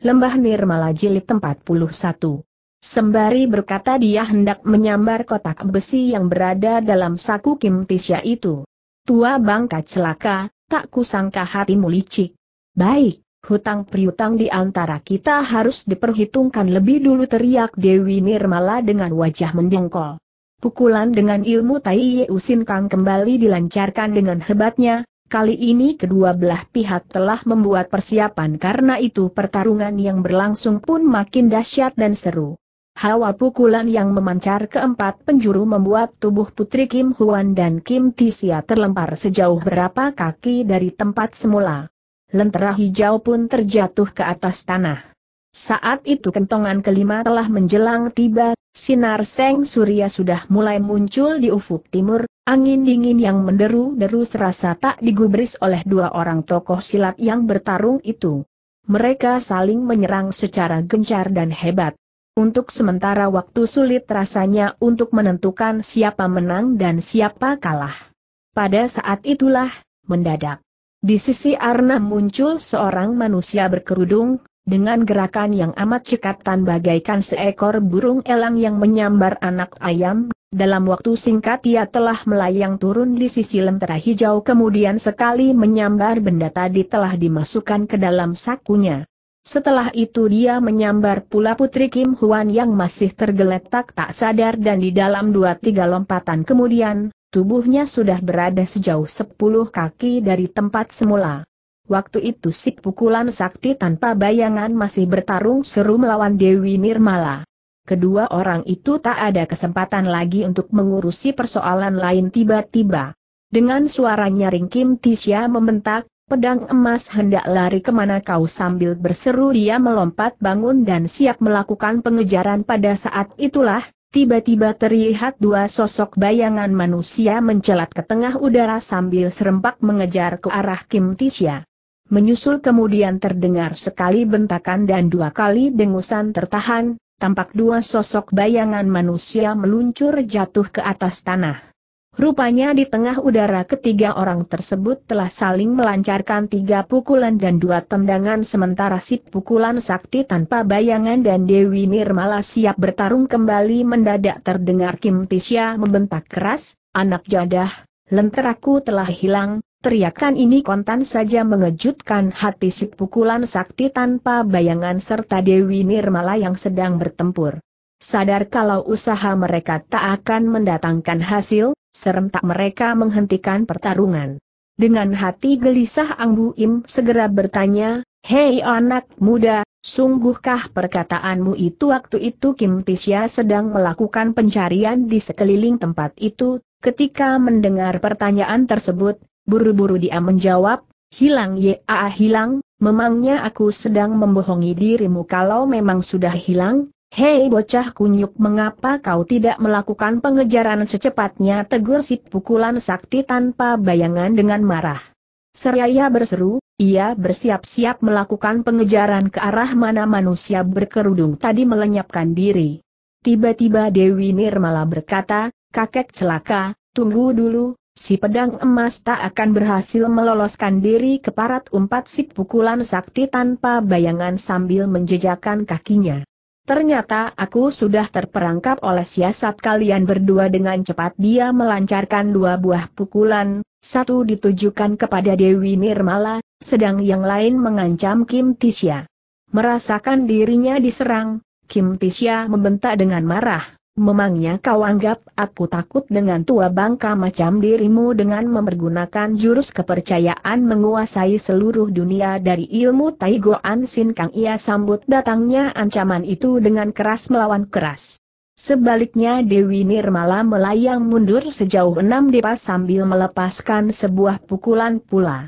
Lembah Nirmala Jilid 41. Sembari berkata dia hendak menyambar kotak besi yang berada dalam saku Kim Tisya itu. Tua bangka celaka, tak kusangka hatimu licik. Baik, hutang priutang di antara kita harus diperhitungkan lebih dulu teriak Dewi Nirmala dengan wajah mendengkol. Pukulan dengan ilmu Tai Usin Kang kembali dilancarkan dengan hebatnya, Kali ini kedua belah pihak telah membuat persiapan karena itu pertarungan yang berlangsung pun makin dahsyat dan seru. Hawa pukulan yang memancar keempat penjuru membuat tubuh putri Kim Huan dan Kim Tisia terlempar sejauh berapa kaki dari tempat semula. Lentera hijau pun terjatuh ke atas tanah. Saat itu kentongan kelima telah menjelang tiba, sinar Seng Surya sudah mulai muncul di ufuk timur, angin dingin yang menderu-deru serasa tak digubris oleh dua orang tokoh silat yang bertarung itu. Mereka saling menyerang secara gencar dan hebat. Untuk sementara waktu sulit rasanya untuk menentukan siapa menang dan siapa kalah. Pada saat itulah, mendadak. Di sisi Arna muncul seorang manusia berkerudung, dengan gerakan yang amat cekatan bagaikan seekor burung elang yang menyambar anak ayam, dalam waktu singkat ia telah melayang turun di sisi lentera hijau kemudian sekali menyambar benda tadi telah dimasukkan ke dalam sakunya. Setelah itu dia menyambar pula Putri Kim Huan yang masih tergeletak tak sadar dan di dalam dua tiga lompatan kemudian, tubuhnya sudah berada sejauh sepuluh kaki dari tempat semula. Waktu itu si pukulan sakti tanpa bayangan masih bertarung seru melawan Dewi Nirmala. Kedua orang itu tak ada kesempatan lagi untuk mengurusi persoalan lain tiba-tiba. Dengan suara nyaring Kim Tisha membentak, pedang emas hendak lari kemana kau sambil berseru dia melompat bangun dan siap melakukan pengejaran pada saat itulah, tiba-tiba terlihat dua sosok bayangan manusia mencelat ke tengah udara sambil serempak mengejar ke arah Kim Tisha. Menyusul kemudian terdengar sekali bentakan dan dua kali dengusan tertahan, tampak dua sosok bayangan manusia meluncur jatuh ke atas tanah. Rupanya di tengah udara ketiga orang tersebut telah saling melancarkan tiga pukulan dan dua tendangan sementara si pukulan sakti tanpa bayangan dan Dewi Nirmala siap bertarung kembali mendadak terdengar Kim Tisya membentak keras, anak jadah, lenteraku telah hilang, Teriakan ini kontan saja mengejutkan hati si pukulan sakti tanpa bayangan serta Dewi Nirmala yang sedang bertempur. Sadar kalau usaha mereka tak akan mendatangkan hasil, serentak mereka menghentikan pertarungan. Dengan hati gelisah Angbu Im segera bertanya, Hei anak muda, sungguhkah perkataanmu itu waktu itu Kim Tisya sedang melakukan pencarian di sekeliling tempat itu? Ketika mendengar pertanyaan tersebut, Buru-buru dia menjawab, hilang ya ah hilang, memangnya aku sedang membohongi dirimu kalau memang sudah hilang, Hei bocah kunyuk mengapa kau tidak melakukan pengejaran secepatnya tegur si pukulan sakti tanpa bayangan dengan marah. Seraya berseru, ia bersiap-siap melakukan pengejaran ke arah mana manusia berkerudung tadi melenyapkan diri. Tiba-tiba Dewi Nirmala berkata, kakek celaka, tunggu dulu, si pedang emas tak akan berhasil meloloskan diri ke parat umpat si pukulan sakti tanpa bayangan sambil menjejakkan kakinya. Ternyata aku sudah terperangkap oleh siasat kalian berdua dengan cepat dia melancarkan dua buah pukulan, satu ditujukan kepada Dewi Nirmala, sedang yang lain mengancam Kim Tisya. Merasakan dirinya diserang, Kim Tisya membentak dengan marah, Memangnya kau anggap aku takut dengan tua bangka macam dirimu dengan mempergunakan jurus kepercayaan menguasai seluruh dunia dari ilmu Taigoan Sin Kang ia sambut datangnya ancaman itu dengan keras melawan keras. Sebaliknya Dewi Nirmala melayang mundur sejauh enam depas sambil melepaskan sebuah pukulan pula.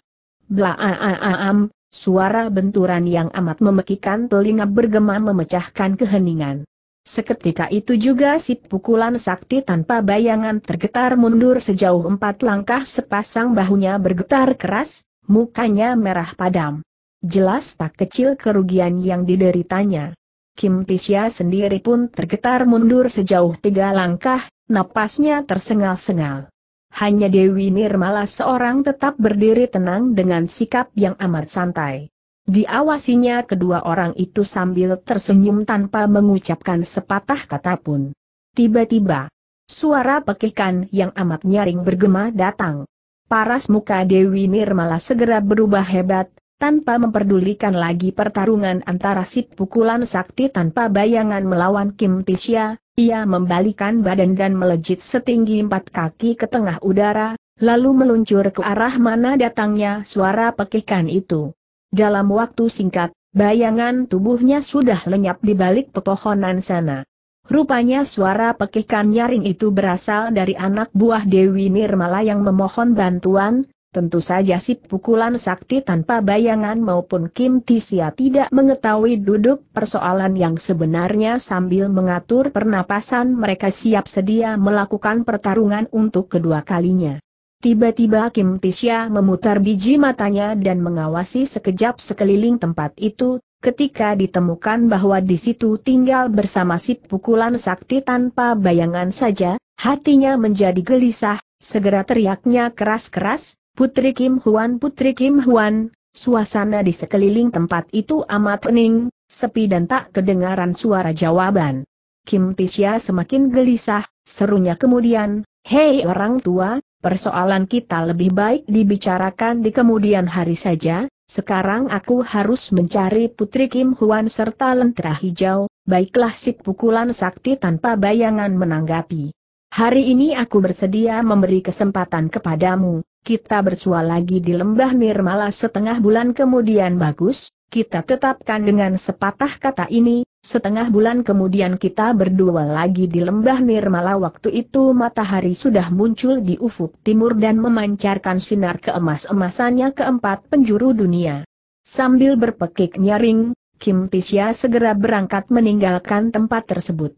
Blaaaaam, suara benturan yang amat memekikan telinga bergema memecahkan keheningan. Seketika itu juga si pukulan sakti tanpa bayangan tergetar mundur sejauh empat langkah sepasang bahunya bergetar keras, mukanya merah padam. Jelas tak kecil kerugian yang dideritanya. Kim Tisya sendiri pun tergetar mundur sejauh tiga langkah, napasnya tersengal-sengal. Hanya Dewi Nirmala seorang tetap berdiri tenang dengan sikap yang amat santai. Diawasinya kedua orang itu sambil tersenyum tanpa mengucapkan sepatah kata pun. Tiba-tiba, suara pekikan yang amat nyaring bergema datang. Paras muka Dewi Nirmala segera berubah hebat, tanpa memperdulikan lagi pertarungan antara sip pukulan sakti tanpa bayangan melawan Kim Tisya, ia membalikan badan dan melejit setinggi empat kaki ke tengah udara, lalu meluncur ke arah mana datangnya suara pekikan itu. Dalam waktu singkat, bayangan tubuhnya sudah lenyap di balik pepohonan sana. Rupanya suara pekikan nyaring itu berasal dari anak buah Dewi Nirmala yang memohon bantuan, tentu saja si pukulan sakti tanpa bayangan maupun Kim Tisia tidak mengetahui duduk persoalan yang sebenarnya sambil mengatur pernapasan mereka siap sedia melakukan pertarungan untuk kedua kalinya. Tiba-tiba Kim Tisya memutar biji matanya dan mengawasi sekejap sekeliling tempat itu, ketika ditemukan bahwa di situ tinggal bersama si pukulan sakti tanpa bayangan saja, hatinya menjadi gelisah, segera teriaknya keras-keras, Putri Kim Huan Putri Kim Huan, suasana di sekeliling tempat itu amat pening, sepi dan tak kedengaran suara jawaban. Kim Tisya semakin gelisah, serunya kemudian, Hei orang tua, persoalan kita lebih baik dibicarakan di kemudian hari saja, sekarang aku harus mencari Putri Kim Huan serta lentera hijau, baiklah si pukulan sakti tanpa bayangan menanggapi. Hari ini aku bersedia memberi kesempatan kepadamu, kita bersua lagi di lembah Nirmala setengah bulan kemudian bagus, kita tetapkan dengan sepatah kata ini, Setengah bulan kemudian kita berdua lagi di lembah Nirmala waktu itu matahari sudah muncul di ufuk timur dan memancarkan sinar keemas-emasannya ke empat penjuru dunia. Sambil berpekik nyaring, Kim Tisya segera berangkat meninggalkan tempat tersebut.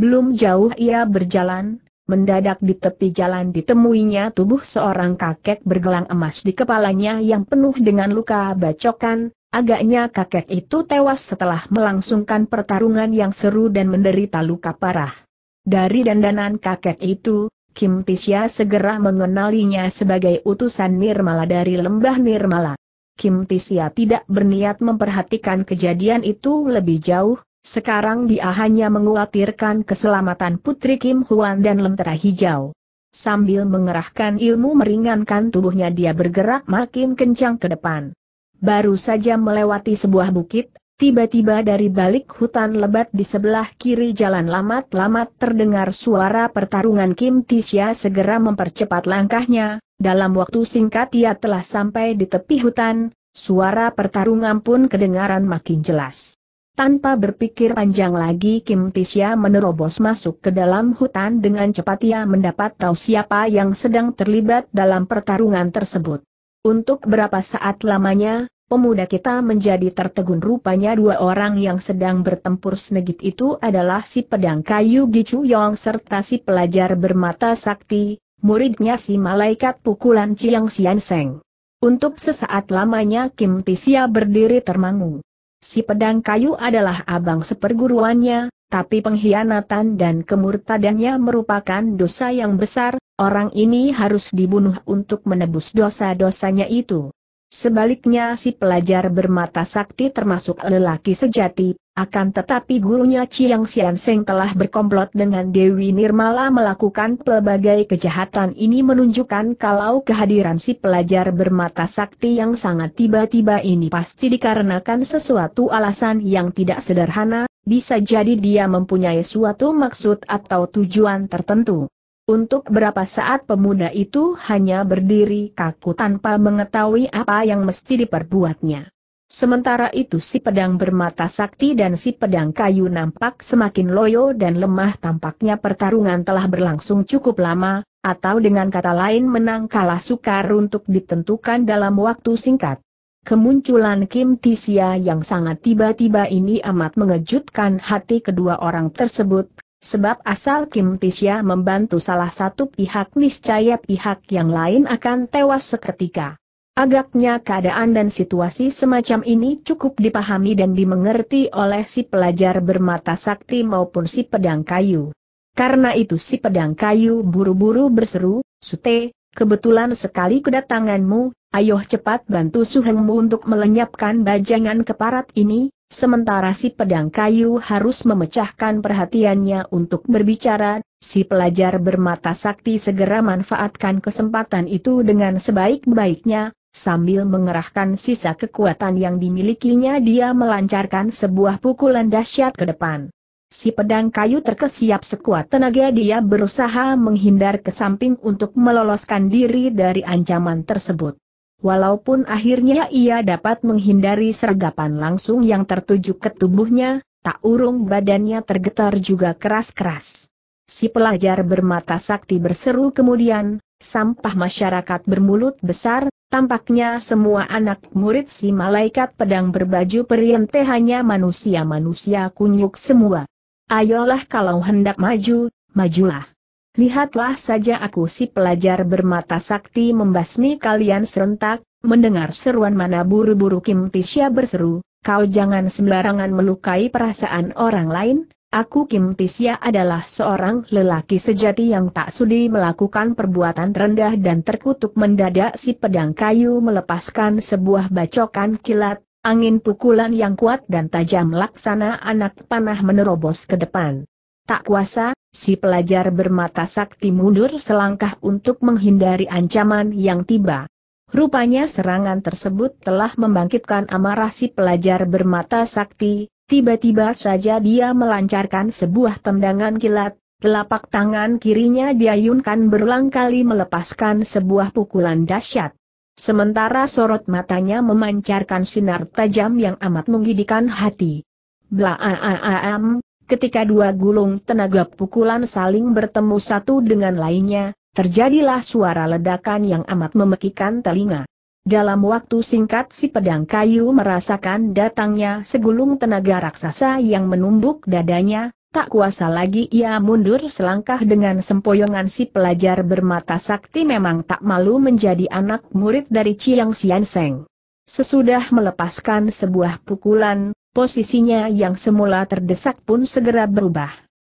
Belum jauh ia berjalan, mendadak di tepi jalan ditemuinya tubuh seorang kakek bergelang emas di kepalanya yang penuh dengan luka bacokan, Agaknya kakek itu tewas setelah melangsungkan pertarungan yang seru dan menderita luka parah. Dari dandanan kakek itu, Kim Tisya segera mengenalinya sebagai utusan Nirmala dari lembah Nirmala. Kim Tisya tidak berniat memperhatikan kejadian itu lebih jauh, sekarang dia hanya mengkhawatirkan keselamatan putri Kim Huan dan lentera hijau. Sambil mengerahkan ilmu meringankan tubuhnya dia bergerak makin kencang ke depan baru saja melewati sebuah bukit, tiba-tiba dari balik hutan lebat di sebelah kiri jalan lamat-lamat terdengar suara pertarungan Kim Tisya segera mempercepat langkahnya, dalam waktu singkat ia telah sampai di tepi hutan, suara pertarungan pun kedengaran makin jelas. Tanpa berpikir panjang lagi Kim Tisya menerobos masuk ke dalam hutan dengan cepat ia mendapat tahu siapa yang sedang terlibat dalam pertarungan tersebut. Untuk berapa saat lamanya, pemuda kita menjadi tertegun rupanya dua orang yang sedang bertempur senegit itu adalah si pedang kayu Gicu Yong serta si pelajar bermata sakti, muridnya si malaikat pukulan Chiang Sian Seng. Untuk sesaat lamanya Kim Tisia berdiri termangu. Si pedang kayu adalah abang seperguruannya, tapi pengkhianatan dan kemurtadannya merupakan dosa yang besar, orang ini harus dibunuh untuk menebus dosa-dosanya itu. Sebaliknya si pelajar bermata sakti termasuk lelaki sejati, akan tetapi gurunya Chiang Sian Seng telah berkomplot dengan Dewi Nirmala melakukan pelbagai kejahatan ini menunjukkan kalau kehadiran si pelajar bermata sakti yang sangat tiba-tiba ini pasti dikarenakan sesuatu alasan yang tidak sederhana, bisa jadi dia mempunyai suatu maksud atau tujuan tertentu. Untuk berapa saat pemuda itu hanya berdiri kaku tanpa mengetahui apa yang mesti diperbuatnya. Sementara itu si pedang bermata sakti dan si pedang kayu nampak semakin loyo dan lemah tampaknya pertarungan telah berlangsung cukup lama, atau dengan kata lain menang kalah sukar untuk ditentukan dalam waktu singkat. Kemunculan Kim Tisia yang sangat tiba-tiba ini amat mengejutkan hati kedua orang tersebut, sebab asal Kim Tisia membantu salah satu pihak niscaya pihak yang lain akan tewas seketika. Agaknya keadaan dan situasi semacam ini cukup dipahami dan dimengerti oleh si pelajar bermata sakti maupun si pedang kayu. Karena itu si pedang kayu buru-buru berseru, Sute, Kebetulan sekali kedatanganmu, ayo cepat bantu suhengmu untuk melenyapkan bajangan keparat ini, sementara si pedang kayu harus memecahkan perhatiannya untuk berbicara, si pelajar bermata sakti segera manfaatkan kesempatan itu dengan sebaik-baiknya, sambil mengerahkan sisa kekuatan yang dimilikinya dia melancarkan sebuah pukulan dahsyat ke depan. Si pedang kayu terkesiap sekuat tenaga dia berusaha menghindar ke samping untuk meloloskan diri dari ancaman tersebut. Walaupun akhirnya ia dapat menghindari sergapan langsung yang tertuju ke tubuhnya, tak urung badannya tergetar juga keras-keras. Si pelajar bermata sakti berseru kemudian, sampah masyarakat bermulut besar, tampaknya semua anak murid si malaikat pedang berbaju perinte hanya manusia-manusia kunyuk semua. Ayolah kalau hendak maju, majulah. Lihatlah saja aku si pelajar bermata sakti membasmi kalian serentak, mendengar seruan mana buru-buru Kim Tisya berseru, kau jangan sembarangan melukai perasaan orang lain, Aku Kim Tisya adalah seorang lelaki sejati yang tak sudi melakukan perbuatan rendah dan terkutuk mendadak si pedang kayu melepaskan sebuah bacokan kilat, Angin pukulan yang kuat dan tajam laksana anak panah menerobos ke depan. Tak kuasa, si pelajar bermata sakti mundur selangkah untuk menghindari ancaman yang tiba. Rupanya serangan tersebut telah membangkitkan amarah si pelajar bermata sakti, tiba-tiba saja dia melancarkan sebuah tendangan kilat, telapak tangan kirinya diayunkan berulang kali melepaskan sebuah pukulan dahsyat. Sementara sorot matanya memancarkan sinar tajam yang amat menggidikan hati. Blaaam, ketika dua gulung tenaga pukulan saling bertemu satu dengan lainnya, terjadilah suara ledakan yang amat memekikan telinga. Dalam waktu singkat si pedang kayu merasakan datangnya segulung tenaga raksasa yang menumbuk dadanya, Tak kuasa lagi ia mundur selangkah dengan sempoyongan si pelajar bermata sakti memang tak malu menjadi anak murid dari Chiang Sian Seng. Sesudah melepaskan sebuah pukulan, posisinya yang semula terdesak pun segera berubah.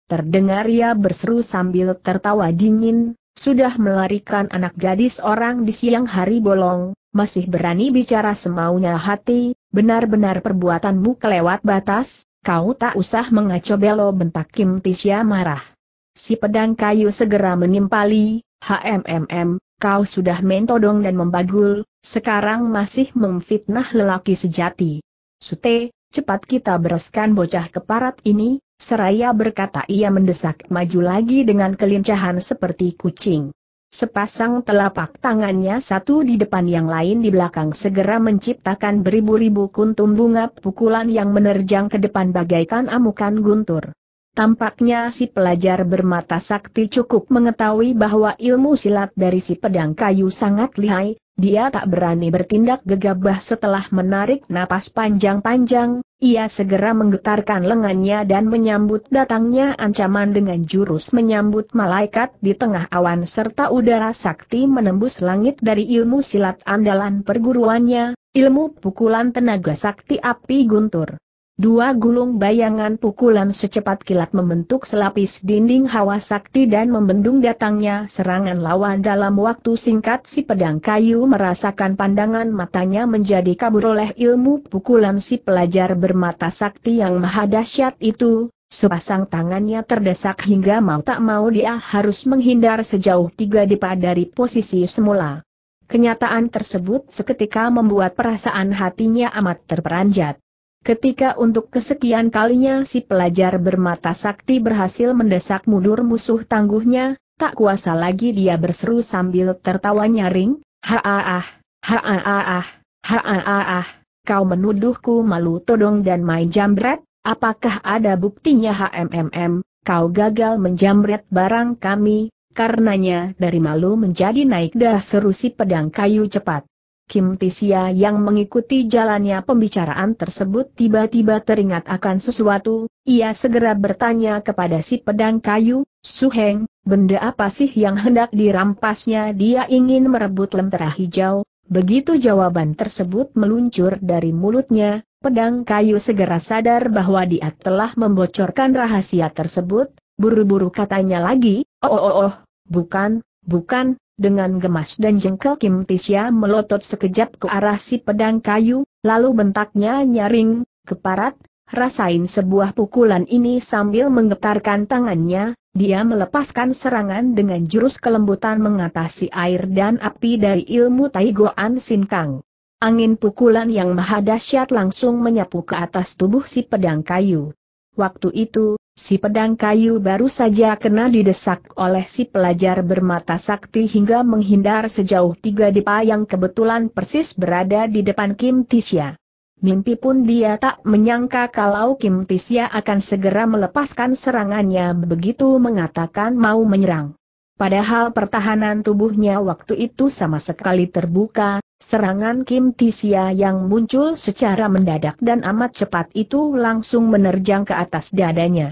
Terdengar ia berseru sambil tertawa dingin, sudah melarikan anak gadis orang di siang hari bolong, masih berani bicara semaunya hati, benar-benar perbuatanmu kelewat batas, Kau tak usah mengacau belo bentak Kim Tisya marah. Si pedang kayu segera menimpali, HMMM, kau sudah mentodong dan membagul, sekarang masih memfitnah lelaki sejati. Sute, cepat kita bereskan bocah keparat ini, seraya berkata ia mendesak maju lagi dengan kelincahan seperti kucing. Sepasang telapak tangannya satu di depan yang lain di belakang segera menciptakan beribu-ribu kuntum bunga pukulan yang menerjang ke depan bagaikan amukan guntur. Tampaknya si pelajar bermata sakti cukup mengetahui bahwa ilmu silat dari si pedang kayu sangat lihai, dia tak berani bertindak gegabah setelah menarik napas panjang-panjang, ia segera menggetarkan lengannya dan menyambut datangnya ancaman dengan jurus menyambut malaikat di tengah awan serta udara sakti menembus langit dari ilmu silat andalan perguruannya, ilmu pukulan tenaga sakti api guntur. Dua gulung bayangan pukulan secepat kilat membentuk selapis dinding hawa sakti dan membendung datangnya serangan lawan dalam waktu singkat si pedang kayu merasakan pandangan matanya menjadi kabur oleh ilmu pukulan si pelajar bermata sakti yang maha dahsyat itu, sepasang tangannya terdesak hingga mau tak mau dia harus menghindar sejauh tiga depa dari posisi semula. Kenyataan tersebut seketika membuat perasaan hatinya amat terperanjat. Ketika untuk kesekian kalinya si pelajar bermata sakti berhasil mendesak mundur musuh tangguhnya, tak kuasa lagi dia berseru sambil tertawa nyaring, ha-ah-ah, kau menuduhku malu todong dan main jambret, apakah ada buktinya HMMM, kau gagal menjamret barang kami, karenanya dari malu menjadi naik dah seru si pedang kayu cepat. Kim Tisia yang mengikuti jalannya pembicaraan tersebut tiba-tiba teringat akan sesuatu, ia segera bertanya kepada si pedang kayu, Suheng, benda apa sih yang hendak dirampasnya dia ingin merebut lentera hijau, begitu jawaban tersebut meluncur dari mulutnya, pedang kayu segera sadar bahwa dia telah membocorkan rahasia tersebut, buru-buru katanya lagi, oh oh oh, oh bukan, bukan, dengan gemas dan jengkel Kim Tisya melotot sekejap ke arah si pedang kayu, lalu bentaknya nyaring, keparat, rasain sebuah pukulan ini sambil menggetarkan tangannya, dia melepaskan serangan dengan jurus kelembutan mengatasi air dan api dari ilmu Taigoan Sinkang. Angin pukulan yang maha dahsyat langsung menyapu ke atas tubuh si pedang kayu. Waktu itu, si pedang kayu baru saja kena didesak oleh si pelajar bermata sakti hingga menghindar sejauh tiga depa yang kebetulan persis berada di depan Kim Tisya. Mimpi pun dia tak menyangka kalau Kim Tisya akan segera melepaskan serangannya begitu mengatakan mau menyerang. Padahal pertahanan tubuhnya waktu itu sama sekali terbuka, serangan Kim Tisya yang muncul secara mendadak dan amat cepat itu langsung menerjang ke atas dadanya.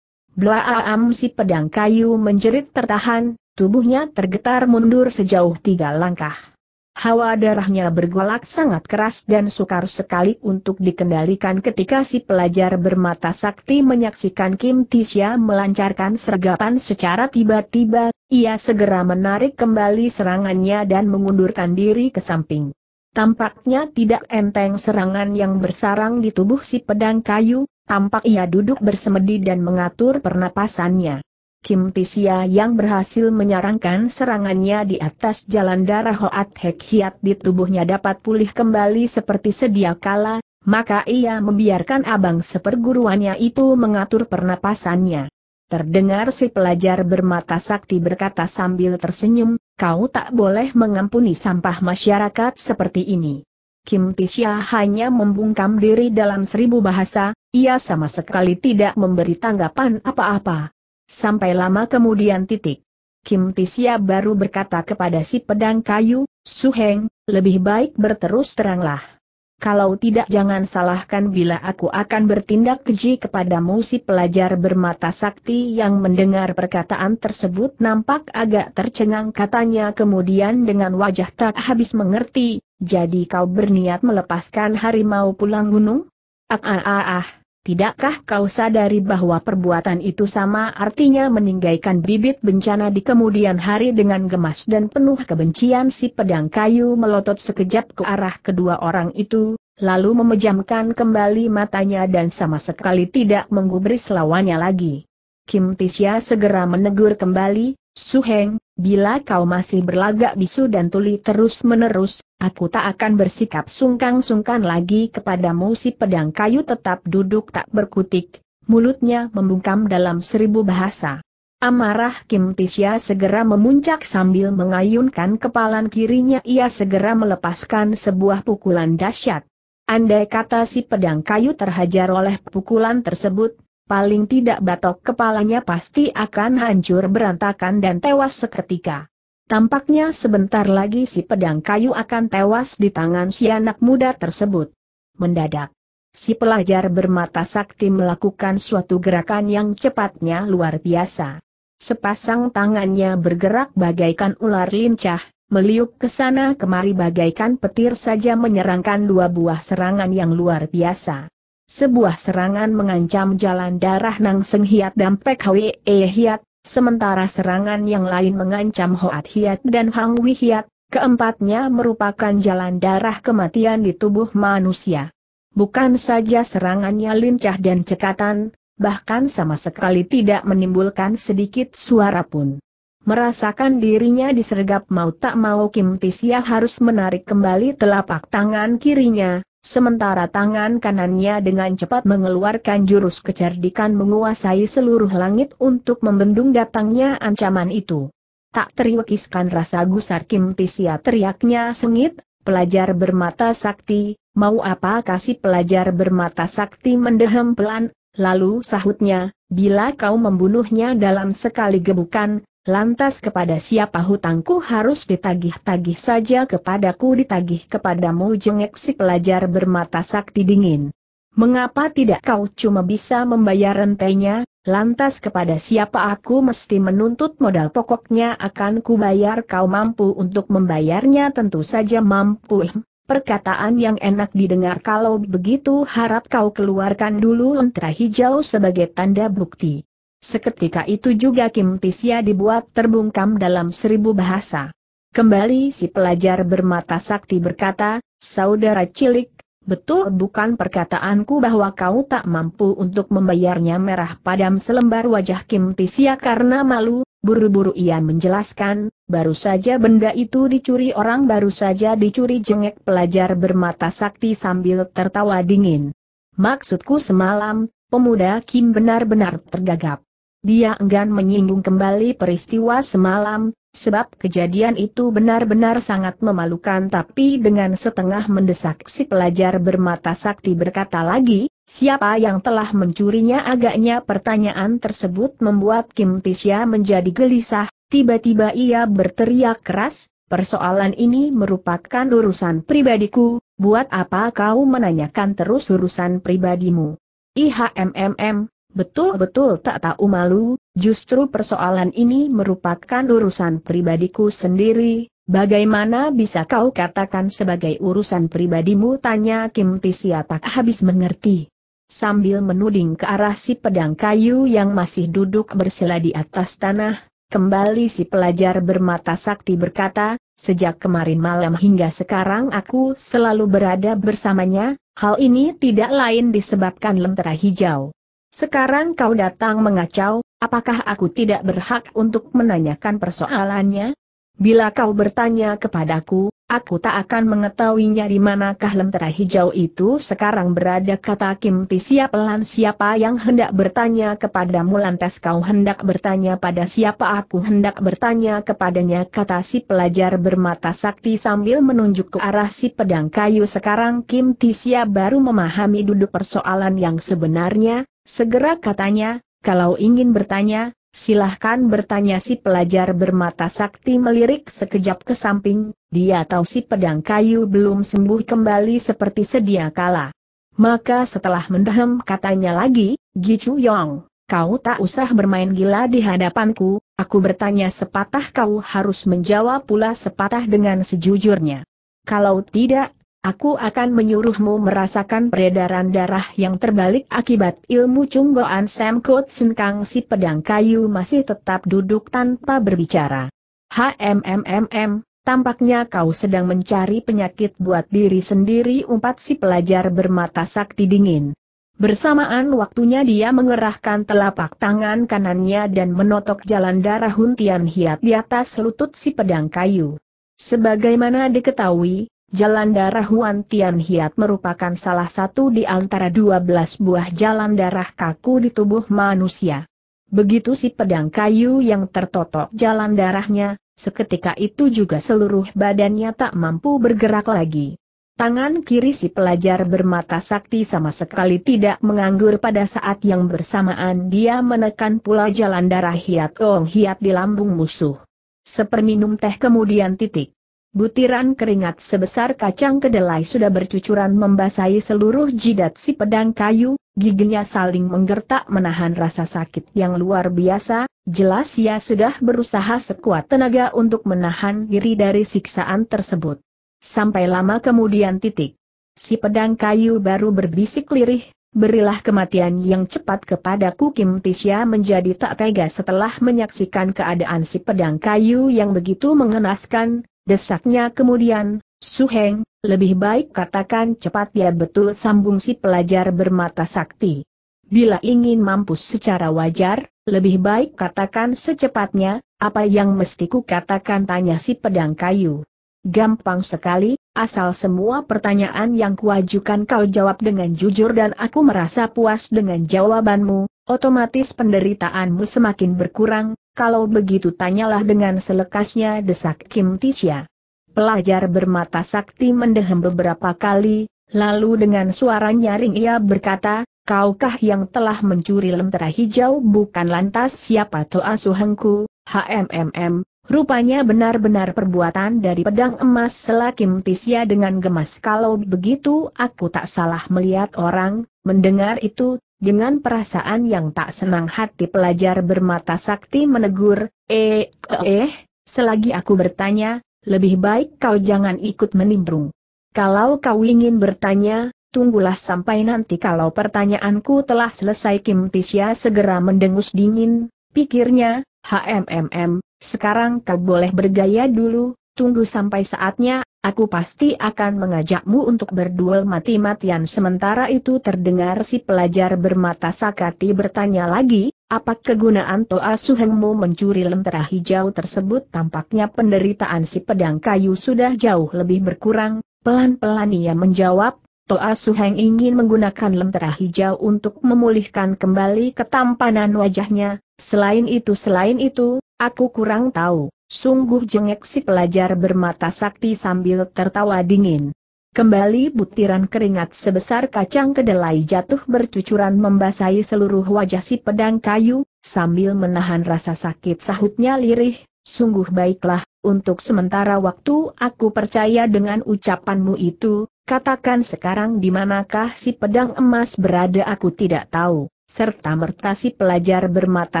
Blaam si pedang kayu menjerit tertahan, tubuhnya tergetar mundur sejauh tiga langkah. Hawa darahnya bergolak sangat keras dan sukar sekali untuk dikendalikan ketika si pelajar bermata sakti menyaksikan Kim Tisya melancarkan sergapan secara tiba-tiba, ia segera menarik kembali serangannya dan mengundurkan diri ke samping. Tampaknya tidak enteng serangan yang bersarang di tubuh si pedang kayu, tampak ia duduk bersemedi dan mengatur pernapasannya. Kim Tisia yang berhasil menyarankan serangannya di atas jalan darah Hoat Hek Hiat di tubuhnya dapat pulih kembali seperti sedia kala, maka ia membiarkan abang seperguruannya itu mengatur pernapasannya. Terdengar si pelajar bermata sakti berkata sambil tersenyum, Kau tak boleh mengampuni sampah masyarakat seperti ini. Kim Tisha hanya membungkam diri dalam seribu bahasa, ia sama sekali tidak memberi tanggapan apa-apa. Sampai lama kemudian titik. Kim Tisha baru berkata kepada si pedang kayu, Suheng, lebih baik berterus teranglah kalau tidak jangan salahkan bila aku akan bertindak keji kepadamu si pelajar bermata sakti yang mendengar perkataan tersebut nampak agak tercengang katanya kemudian dengan wajah tak habis mengerti, jadi kau berniat melepaskan harimau pulang gunung? Ah ah ah ah, Tidakkah kau sadari bahwa perbuatan itu sama artinya meninggalkan bibit bencana di kemudian hari dengan gemas dan penuh kebencian si pedang kayu melotot sekejap ke arah kedua orang itu, lalu memejamkan kembali matanya dan sama sekali tidak menggubris lawannya lagi. Kim Tisya segera menegur kembali, Suheng, bila kau masih berlagak bisu dan tuli terus-menerus, Aku tak akan bersikap sungkan-sungkan lagi kepadamu si pedang kayu tetap duduk tak berkutik, mulutnya membungkam dalam seribu bahasa. Amarah Kim Tisya segera memuncak sambil mengayunkan kepalan kirinya ia segera melepaskan sebuah pukulan dahsyat. Andai kata si pedang kayu terhajar oleh pukulan tersebut, paling tidak batok kepalanya pasti akan hancur berantakan dan tewas seketika. Tampaknya sebentar lagi si pedang kayu akan tewas di tangan si anak muda tersebut. Mendadak, si pelajar bermata sakti melakukan suatu gerakan yang cepatnya luar biasa. Sepasang tangannya bergerak bagaikan ular lincah, meliuk ke sana kemari bagaikan petir saja menyerangkan dua buah serangan yang luar biasa. Sebuah serangan mengancam jalan darah Nang Seng dan Pek Hwe Hiat, Sementara serangan yang lain mengancam Hoat Hiat dan Hang Wi Hiat, keempatnya merupakan jalan darah kematian di tubuh manusia. Bukan saja serangannya lincah dan cekatan, bahkan sama sekali tidak menimbulkan sedikit suara pun. Merasakan dirinya disergap mau tak mau Kim Tisya harus menarik kembali telapak tangan kirinya, Sementara tangan kanannya dengan cepat mengeluarkan jurus kecerdikan menguasai seluruh langit untuk membendung datangnya ancaman itu. Tak teriwekiskan rasa gusar Kim Tisia teriaknya sengit, pelajar bermata sakti, mau apa kasih pelajar bermata sakti mendehem pelan, lalu sahutnya, bila kau membunuhnya dalam sekali gebukan, Lantas kepada siapa hutangku harus ditagih-tagih saja kepadaku ditagih kepadamu jengek si pelajar bermata sakti dingin. Mengapa tidak kau cuma bisa membayar rentenya? lantas kepada siapa aku mesti menuntut modal pokoknya akan kubayar kau mampu untuk membayarnya tentu saja mampu. Perkataan yang enak didengar kalau begitu harap kau keluarkan dulu lentera hijau sebagai tanda bukti. Seketika itu juga Kim Tisya dibuat terbungkam dalam seribu bahasa. Kembali si pelajar bermata sakti berkata, saudara cilik, betul bukan perkataanku bahwa kau tak mampu untuk membayarnya merah padam selembar wajah Kim Tisya karena malu, buru-buru ia menjelaskan, baru saja benda itu dicuri orang baru saja dicuri jengek pelajar bermata sakti sambil tertawa dingin. Maksudku semalam, pemuda Kim benar-benar tergagap. Dia enggan menyinggung kembali peristiwa semalam, sebab kejadian itu benar-benar sangat memalukan tapi dengan setengah mendesak si pelajar bermata sakti berkata lagi, siapa yang telah mencurinya agaknya pertanyaan tersebut membuat Kim Tisya menjadi gelisah, tiba-tiba ia berteriak keras, persoalan ini merupakan urusan pribadiku, buat apa kau menanyakan terus urusan pribadimu? IHMMM, betul-betul tak tahu malu, justru persoalan ini merupakan urusan pribadiku sendiri, bagaimana bisa kau katakan sebagai urusan pribadimu tanya Kim Tisia tak habis mengerti. Sambil menuding ke arah si pedang kayu yang masih duduk bersila di atas tanah, Kembali si pelajar bermata sakti berkata, sejak kemarin malam hingga sekarang aku selalu berada bersamanya, hal ini tidak lain disebabkan lentera hijau. Sekarang kau datang mengacau, apakah aku tidak berhak untuk menanyakan persoalannya? Bila kau bertanya kepadaku, aku tak akan mengetahuinya di manakah lentera hijau itu sekarang berada kata Kim Ti siap pelan siapa yang hendak bertanya kepadamu lantas kau hendak bertanya pada siapa aku hendak bertanya kepadanya kata si pelajar bermata sakti sambil menunjuk ke arah si pedang kayu sekarang Kim Ti siap baru memahami duduk persoalan yang sebenarnya, Segera katanya, kalau ingin bertanya, silahkan bertanya si pelajar bermata sakti melirik sekejap ke samping, dia tahu si pedang kayu belum sembuh kembali seperti sedia kala. Maka setelah mendahem katanya lagi, gichu Yong, kau tak usah bermain gila di hadapanku, aku bertanya sepatah kau harus menjawab pula sepatah dengan sejujurnya. Kalau tidak, Aku akan menyuruhmu merasakan peredaran darah yang terbalik akibat ilmu Cunggoan Sam Kotsen Kang si pedang kayu masih tetap duduk tanpa berbicara. HMMMM, tampaknya kau sedang mencari penyakit buat diri sendiri umpat si pelajar bermata sakti dingin. Bersamaan waktunya dia mengerahkan telapak tangan kanannya dan menotok jalan darah Huntian Hiat di atas lutut si pedang kayu. Sebagaimana diketahui, Jalan darah Huan Tian Hiat merupakan salah satu di antara dua belas buah jalan darah kaku di tubuh manusia. Begitu si pedang kayu yang tertotok jalan darahnya, seketika itu juga seluruh badannya tak mampu bergerak lagi. Tangan kiri si pelajar bermata sakti sama sekali tidak menganggur pada saat yang bersamaan dia menekan pula jalan darah Hiat Ong Hiat di lambung musuh. Seperminum teh kemudian titik. Butiran keringat sebesar kacang kedelai sudah bercucuran membasahi seluruh jidat si pedang kayu, giginya saling menggertak menahan rasa sakit yang luar biasa, jelas ia sudah berusaha sekuat tenaga untuk menahan diri dari siksaan tersebut. Sampai lama kemudian titik. Si pedang kayu baru berbisik lirih, berilah kematian yang cepat kepadaku Kim Tisya menjadi tak tega setelah menyaksikan keadaan si pedang kayu yang begitu mengenaskan, Desaknya kemudian, Suheng, lebih baik katakan cepat ya betul sambung si pelajar bermata sakti. Bila ingin mampus secara wajar, lebih baik katakan secepatnya, apa yang mesti ku katakan tanya si pedang kayu. Gampang sekali, asal semua pertanyaan yang kuajukan kau jawab dengan jujur dan aku merasa puas dengan jawabanmu, otomatis penderitaanmu semakin berkurang, kalau begitu tanyalah dengan selekasnya desak Kim Tisya. Pelajar bermata sakti mendehem beberapa kali, lalu dengan suara nyaring ia berkata, Kaukah yang telah mencuri lentera hijau bukan lantas siapa Toa Suhengku, HMMM, Rupanya benar-benar perbuatan dari pedang emas selakim Tisya dengan gemas kalau begitu aku tak salah melihat orang, mendengar itu, dengan perasaan yang tak senang hati pelajar bermata sakti menegur, eh, eh, eh selagi aku bertanya, lebih baik kau jangan ikut menimbrung. Kalau kau ingin bertanya, tunggulah sampai nanti kalau pertanyaanku telah selesai Kim Tisya segera mendengus dingin, pikirnya, HMMM, sekarang kau boleh bergaya dulu, tunggu sampai saatnya, aku pasti akan mengajakmu untuk berduel mati-matian. Sementara itu terdengar si pelajar bermata sakati bertanya lagi, apa kegunaan Toa Suhengmu mencuri lentera hijau tersebut tampaknya penderitaan si pedang kayu sudah jauh lebih berkurang, pelan-pelan ia menjawab, Toa Suheng ingin menggunakan lentera hijau untuk memulihkan kembali ketampanan wajahnya, selain itu selain itu, aku kurang tahu, sungguh jengek si pelajar bermata sakti sambil tertawa dingin. Kembali butiran keringat sebesar kacang kedelai jatuh bercucuran membasahi seluruh wajah si pedang kayu, sambil menahan rasa sakit sahutnya lirih, sungguh baiklah, untuk sementara waktu aku percaya dengan ucapanmu itu, Katakan sekarang di manakah si pedang emas berada aku tidak tahu. Serta merta si pelajar bermata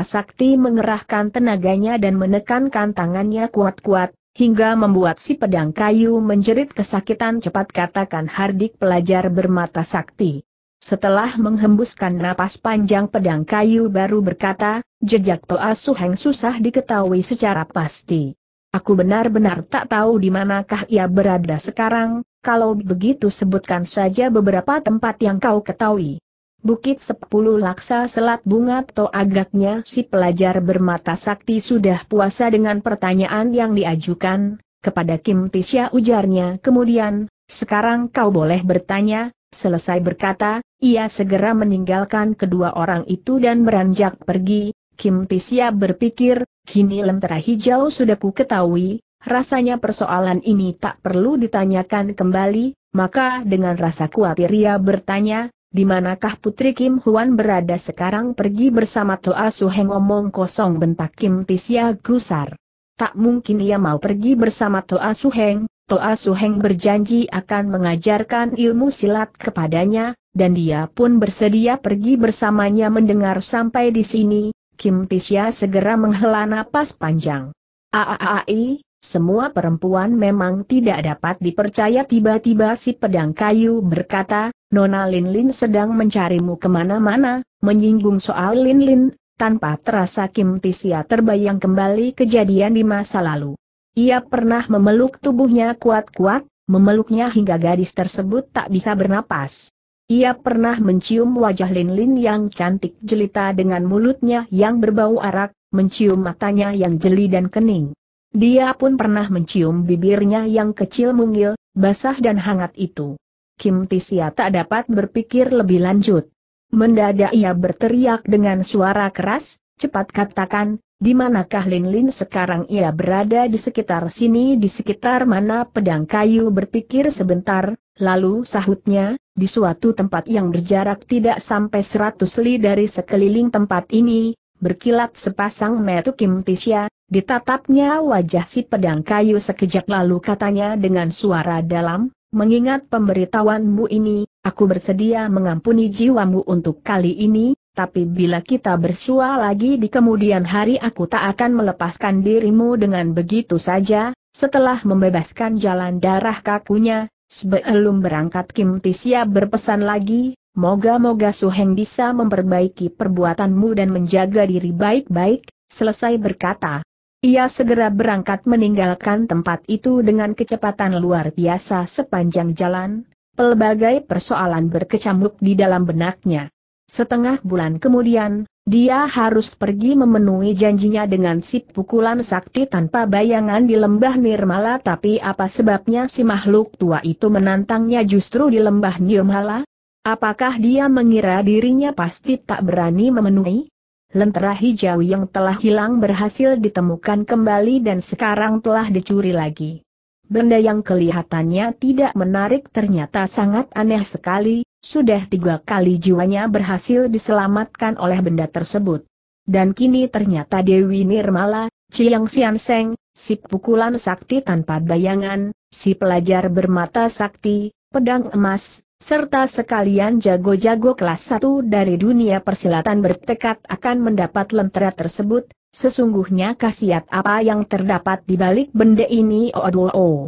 sakti mengerahkan tenaganya dan menekankan tangannya kuat-kuat, hingga membuat si pedang kayu menjerit kesakitan cepat katakan hardik pelajar bermata sakti. Setelah menghembuskan napas panjang pedang kayu baru berkata, jejak Toa Suheng susah diketahui secara pasti. Aku benar-benar tak tahu di manakah ia berada sekarang, kalau begitu sebutkan saja beberapa tempat yang kau ketahui. Bukit Sepuluh Laksa Selat Bunga atau agaknya si pelajar bermata sakti sudah puasa dengan pertanyaan yang diajukan, kepada Kim Tisya ujarnya kemudian, sekarang kau boleh bertanya, selesai berkata, ia segera meninggalkan kedua orang itu dan beranjak pergi, Kim Tisya berpikir, kini lentera hijau sudah ku ketahui, Rasanya persoalan ini tak perlu ditanyakan kembali, maka dengan rasa khawatir ia bertanya, di manakah Putri Kim Huan berada sekarang pergi bersama Toa Suheng omong kosong bentak Kim Tisya gusar. Tak mungkin ia mau pergi bersama Toa Suheng, Toa Suheng berjanji akan mengajarkan ilmu silat kepadanya, dan dia pun bersedia pergi bersamanya mendengar sampai di sini, Kim Tisya segera menghela napas panjang. Aaai, semua perempuan memang tidak dapat dipercaya tiba-tiba si pedang kayu berkata, Nona Lin Lin sedang mencarimu kemana-mana, menyinggung soal Lin Lin, tanpa terasa Kim Tisia terbayang kembali kejadian di masa lalu. Ia pernah memeluk tubuhnya kuat-kuat, memeluknya hingga gadis tersebut tak bisa bernapas. Ia pernah mencium wajah Lin Lin yang cantik jelita dengan mulutnya yang berbau arak, mencium matanya yang jeli dan kening. Dia pun pernah mencium bibirnya yang kecil mungil, basah dan hangat itu. Kim Tisia tak dapat berpikir lebih lanjut. Mendadak ia berteriak dengan suara keras, cepat katakan, di manakah Lin Lin sekarang ia berada di sekitar sini di sekitar mana pedang kayu berpikir sebentar, lalu sahutnya, di suatu tempat yang berjarak tidak sampai seratus li dari sekeliling tempat ini, berkilat sepasang metu Kim Tisya, ditatapnya wajah si pedang kayu sekejap lalu katanya dengan suara dalam, mengingat pemberitahuanmu ini, aku bersedia mengampuni jiwamu untuk kali ini, tapi bila kita bersua lagi di kemudian hari aku tak akan melepaskan dirimu dengan begitu saja, setelah membebaskan jalan darah kakunya, sebelum berangkat Kim Tisya berpesan lagi, Moga-moga Suheng bisa memperbaiki perbuatanmu dan menjaga diri baik-baik, selesai berkata. Ia segera berangkat meninggalkan tempat itu dengan kecepatan luar biasa sepanjang jalan, pelbagai persoalan berkecamuk di dalam benaknya. Setengah bulan kemudian, dia harus pergi memenuhi janjinya dengan si pukulan sakti tanpa bayangan di lembah Nirmala tapi apa sebabnya si makhluk tua itu menantangnya justru di lembah Nirmala? Apakah dia mengira dirinya pasti tak berani memenuhi? Lentera hijau yang telah hilang berhasil ditemukan kembali dan sekarang telah dicuri lagi. Benda yang kelihatannya tidak menarik ternyata sangat aneh sekali, sudah tiga kali jiwanya berhasil diselamatkan oleh benda tersebut. Dan kini ternyata Dewi Nirmala, Ciang Sianseng, Seng, si pukulan sakti tanpa bayangan, si pelajar bermata sakti, pedang emas, serta sekalian jago-jago kelas 1 dari dunia persilatan bertekad akan mendapat lentera tersebut, sesungguhnya khasiat apa yang terdapat di balik benda ini o oh, oh, oh,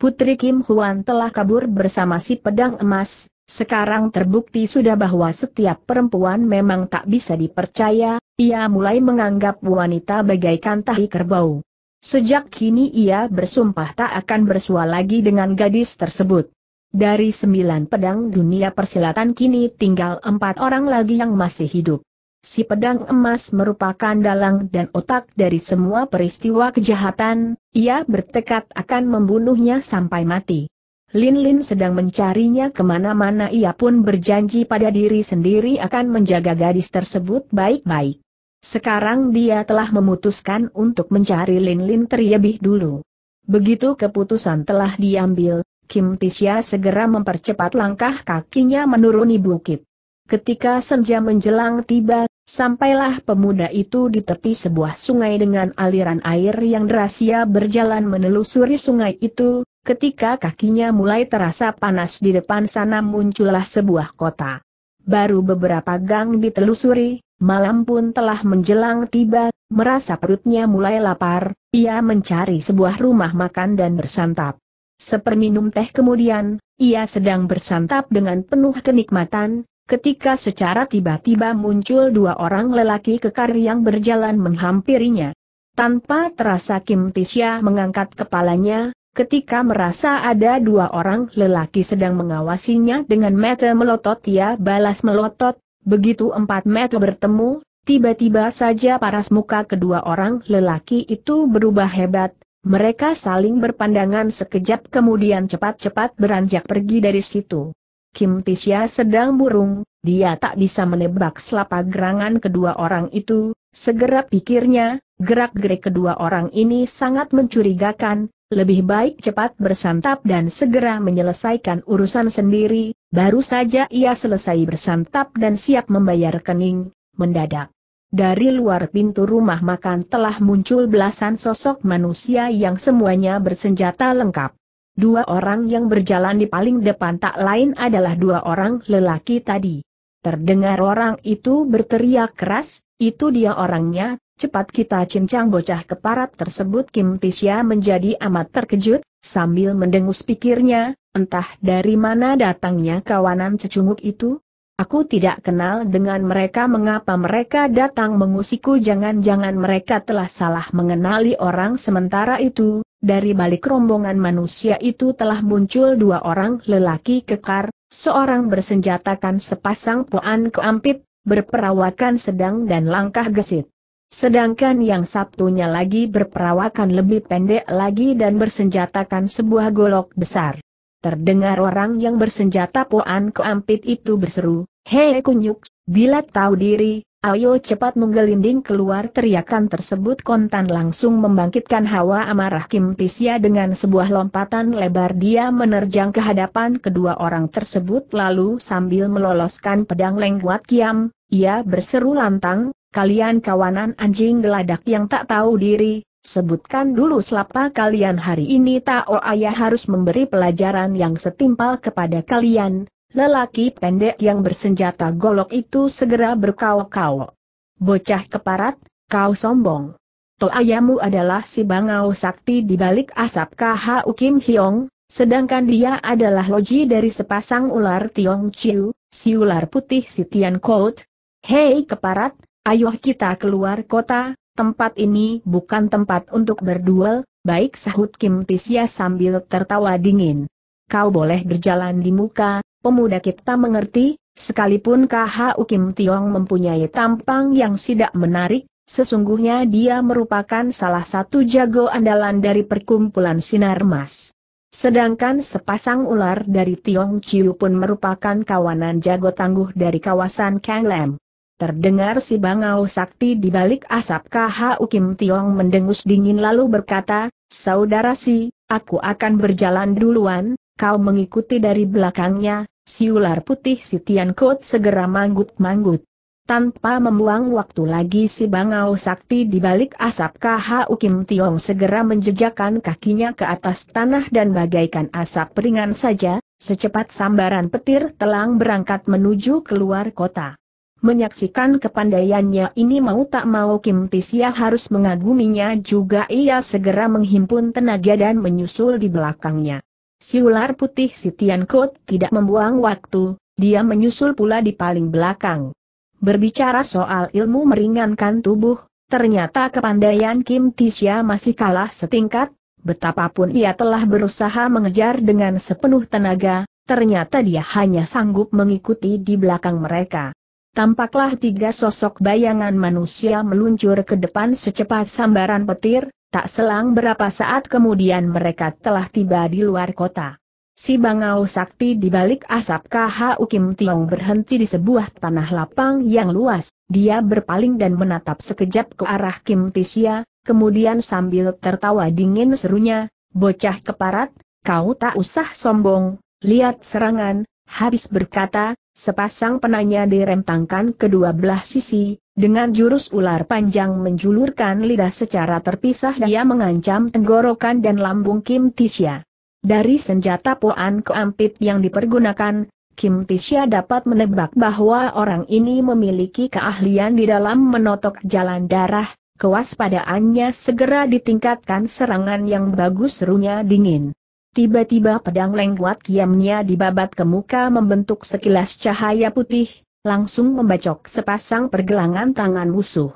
Putri Kim Huan telah kabur bersama si pedang emas, sekarang terbukti sudah bahwa setiap perempuan memang tak bisa dipercaya, ia mulai menganggap wanita bagaikan tahi kerbau. Sejak kini ia bersumpah tak akan bersua lagi dengan gadis tersebut. Dari sembilan pedang dunia persilatan kini tinggal empat orang lagi yang masih hidup. Si pedang emas merupakan dalang dan otak dari semua peristiwa kejahatan, ia bertekad akan membunuhnya sampai mati. Lin Lin sedang mencarinya kemana-mana ia pun berjanji pada diri sendiri akan menjaga gadis tersebut baik-baik. Sekarang dia telah memutuskan untuk mencari Lin Lin terlebih dulu. Begitu keputusan telah diambil, Kim Tisya segera mempercepat langkah kakinya menuruni bukit. Ketika senja menjelang tiba, sampailah pemuda itu di tepi sebuah sungai dengan aliran air yang deras. Ia berjalan menelusuri sungai itu, ketika kakinya mulai terasa panas di depan sana muncullah sebuah kota. Baru beberapa gang ditelusuri, Malam pun telah menjelang tiba, merasa perutnya mulai lapar, ia mencari sebuah rumah makan dan bersantap. Seperminum teh kemudian, ia sedang bersantap dengan penuh kenikmatan, ketika secara tiba-tiba muncul dua orang lelaki kekar yang berjalan menghampirinya. Tanpa terasa Kim Tisya mengangkat kepalanya, ketika merasa ada dua orang lelaki sedang mengawasinya dengan mata melotot ia balas melotot, begitu empat mata bertemu, tiba-tiba saja paras muka kedua orang lelaki itu berubah hebat, mereka saling berpandangan sekejap kemudian cepat-cepat beranjak pergi dari situ. Kim Tisya sedang burung, dia tak bisa menebak selapa gerangan kedua orang itu, segera pikirnya, gerak-gerik kedua orang ini sangat mencurigakan, lebih baik cepat bersantap dan segera menyelesaikan urusan sendiri, baru saja ia selesai bersantap dan siap membayar kening, mendadak. Dari luar pintu rumah makan telah muncul belasan sosok manusia yang semuanya bersenjata lengkap. Dua orang yang berjalan di paling depan tak lain adalah dua orang lelaki tadi. Terdengar orang itu berteriak keras, itu dia orangnya, cepat kita cincang bocah keparat tersebut Kim Tisya menjadi amat terkejut, sambil mendengus pikirnya, entah dari mana datangnya kawanan cecunguk itu, Aku tidak kenal dengan mereka mengapa mereka datang mengusiku jangan-jangan mereka telah salah mengenali orang sementara itu, dari balik rombongan manusia itu telah muncul dua orang lelaki kekar, seorang bersenjatakan sepasang puan keampit, berperawakan sedang dan langkah gesit. Sedangkan yang satunya lagi berperawakan lebih pendek lagi dan bersenjatakan sebuah golok besar. Terdengar orang yang bersenjata poan keampit itu berseru, Hei kunyuk, bila tahu diri, ayo cepat menggelinding keluar teriakan tersebut kontan langsung membangkitkan hawa amarah Kim Tisya dengan sebuah lompatan lebar dia menerjang ke hadapan kedua orang tersebut lalu sambil meloloskan pedang lengkuat Kiam, ia berseru lantang, kalian kawanan anjing geladak yang tak tahu diri, Sebutkan dulu selapa kalian hari ini Tao Ayah harus memberi pelajaran yang setimpal kepada kalian, lelaki pendek yang bersenjata golok itu segera berkau-kau. Bocah keparat, kau sombong. Tao Ayahmu adalah si bangau sakti di balik asap KHU Kim Hyong, sedangkan dia adalah loji dari sepasang ular Tiong Chiu, si ular putih si Tian Kout. Hei keparat, ayo kita keluar kota, tempat ini bukan tempat untuk berduel, baik sahut Kim Tisya sambil tertawa dingin. Kau boleh berjalan di muka, pemuda kita mengerti, sekalipun KHU Kim Tiong mempunyai tampang yang tidak menarik, sesungguhnya dia merupakan salah satu jago andalan dari perkumpulan Sinar Emas. Sedangkan sepasang ular dari Tiong Chiu pun merupakan kawanan jago tangguh dari kawasan Kang Lam. Terdengar si bangau sakti di balik asap KHU ukim Tiong mendengus dingin lalu berkata, Saudara si, aku akan berjalan duluan, kau mengikuti dari belakangnya, si ular putih si Tian Kot segera manggut-manggut. Tanpa membuang waktu lagi si bangau sakti di balik asap KHU ukim Tiong segera menjejakkan kakinya ke atas tanah dan bagaikan asap ringan saja, secepat sambaran petir telang berangkat menuju keluar kota. Menyaksikan kepandaiannya ini mau tak mau Kim Tisya harus mengaguminya juga ia segera menghimpun tenaga dan menyusul di belakangnya. Si ular putih si Tian Kot tidak membuang waktu, dia menyusul pula di paling belakang. Berbicara soal ilmu meringankan tubuh, ternyata kepandaian Kim Tisya masih kalah setingkat, betapapun ia telah berusaha mengejar dengan sepenuh tenaga, ternyata dia hanya sanggup mengikuti di belakang mereka. Tampaklah tiga sosok bayangan manusia meluncur ke depan secepat sambaran petir, tak selang berapa saat kemudian mereka telah tiba di luar kota. Si Bangau Sakti di balik asap KH Ukim Tiong berhenti di sebuah tanah lapang yang luas, dia berpaling dan menatap sekejap ke arah Kim Tisya, kemudian sambil tertawa dingin serunya, bocah keparat, kau tak usah sombong, lihat serangan, Habis berkata, sepasang penanya direntangkan kedua belah sisi, dengan jurus ular panjang menjulurkan lidah secara terpisah dia mengancam tenggorokan dan lambung Kim Tisya. Dari senjata poan keampit yang dipergunakan, Kim Tisya dapat menebak bahwa orang ini memiliki keahlian di dalam menotok jalan darah, kewaspadaannya segera ditingkatkan serangan yang bagus serunya dingin. Tiba-tiba pedang lengkuat kiamnya dibabat ke muka membentuk sekilas cahaya putih, langsung membacok sepasang pergelangan tangan musuh.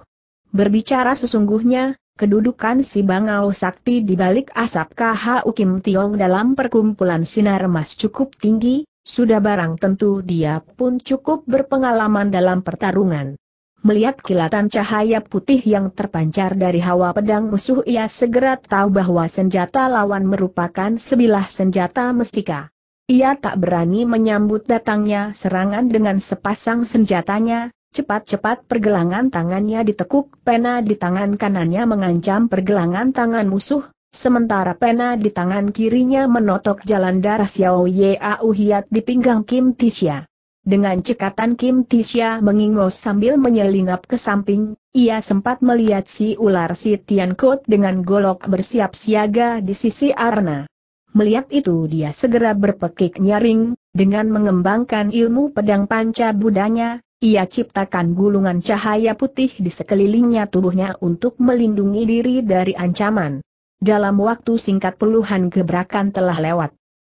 Berbicara sesungguhnya, kedudukan si Bangau Sakti di balik asap KH Ukim Tiong dalam perkumpulan sinar emas cukup tinggi, sudah barang tentu dia pun cukup berpengalaman dalam pertarungan. Melihat kilatan cahaya putih yang terpancar dari hawa pedang musuh ia segera tahu bahwa senjata lawan merupakan sebilah senjata mestika. Ia tak berani menyambut datangnya serangan dengan sepasang senjatanya, cepat-cepat pergelangan tangannya ditekuk, pena di tangan kanannya mengancam pergelangan tangan musuh, sementara pena di tangan kirinya menotok jalan darah Xiao Yau Hiat di pinggang Kim Tisha. Dengan cekatan Kim Tisha mengingos sambil menyelinap ke samping, ia sempat melihat si ular si Tian Kot dengan golok bersiap siaga di sisi Arna. Melihat itu dia segera berpekik nyaring, dengan mengembangkan ilmu pedang panca budanya, ia ciptakan gulungan cahaya putih di sekelilingnya tubuhnya untuk melindungi diri dari ancaman. Dalam waktu singkat puluhan gebrakan telah lewat.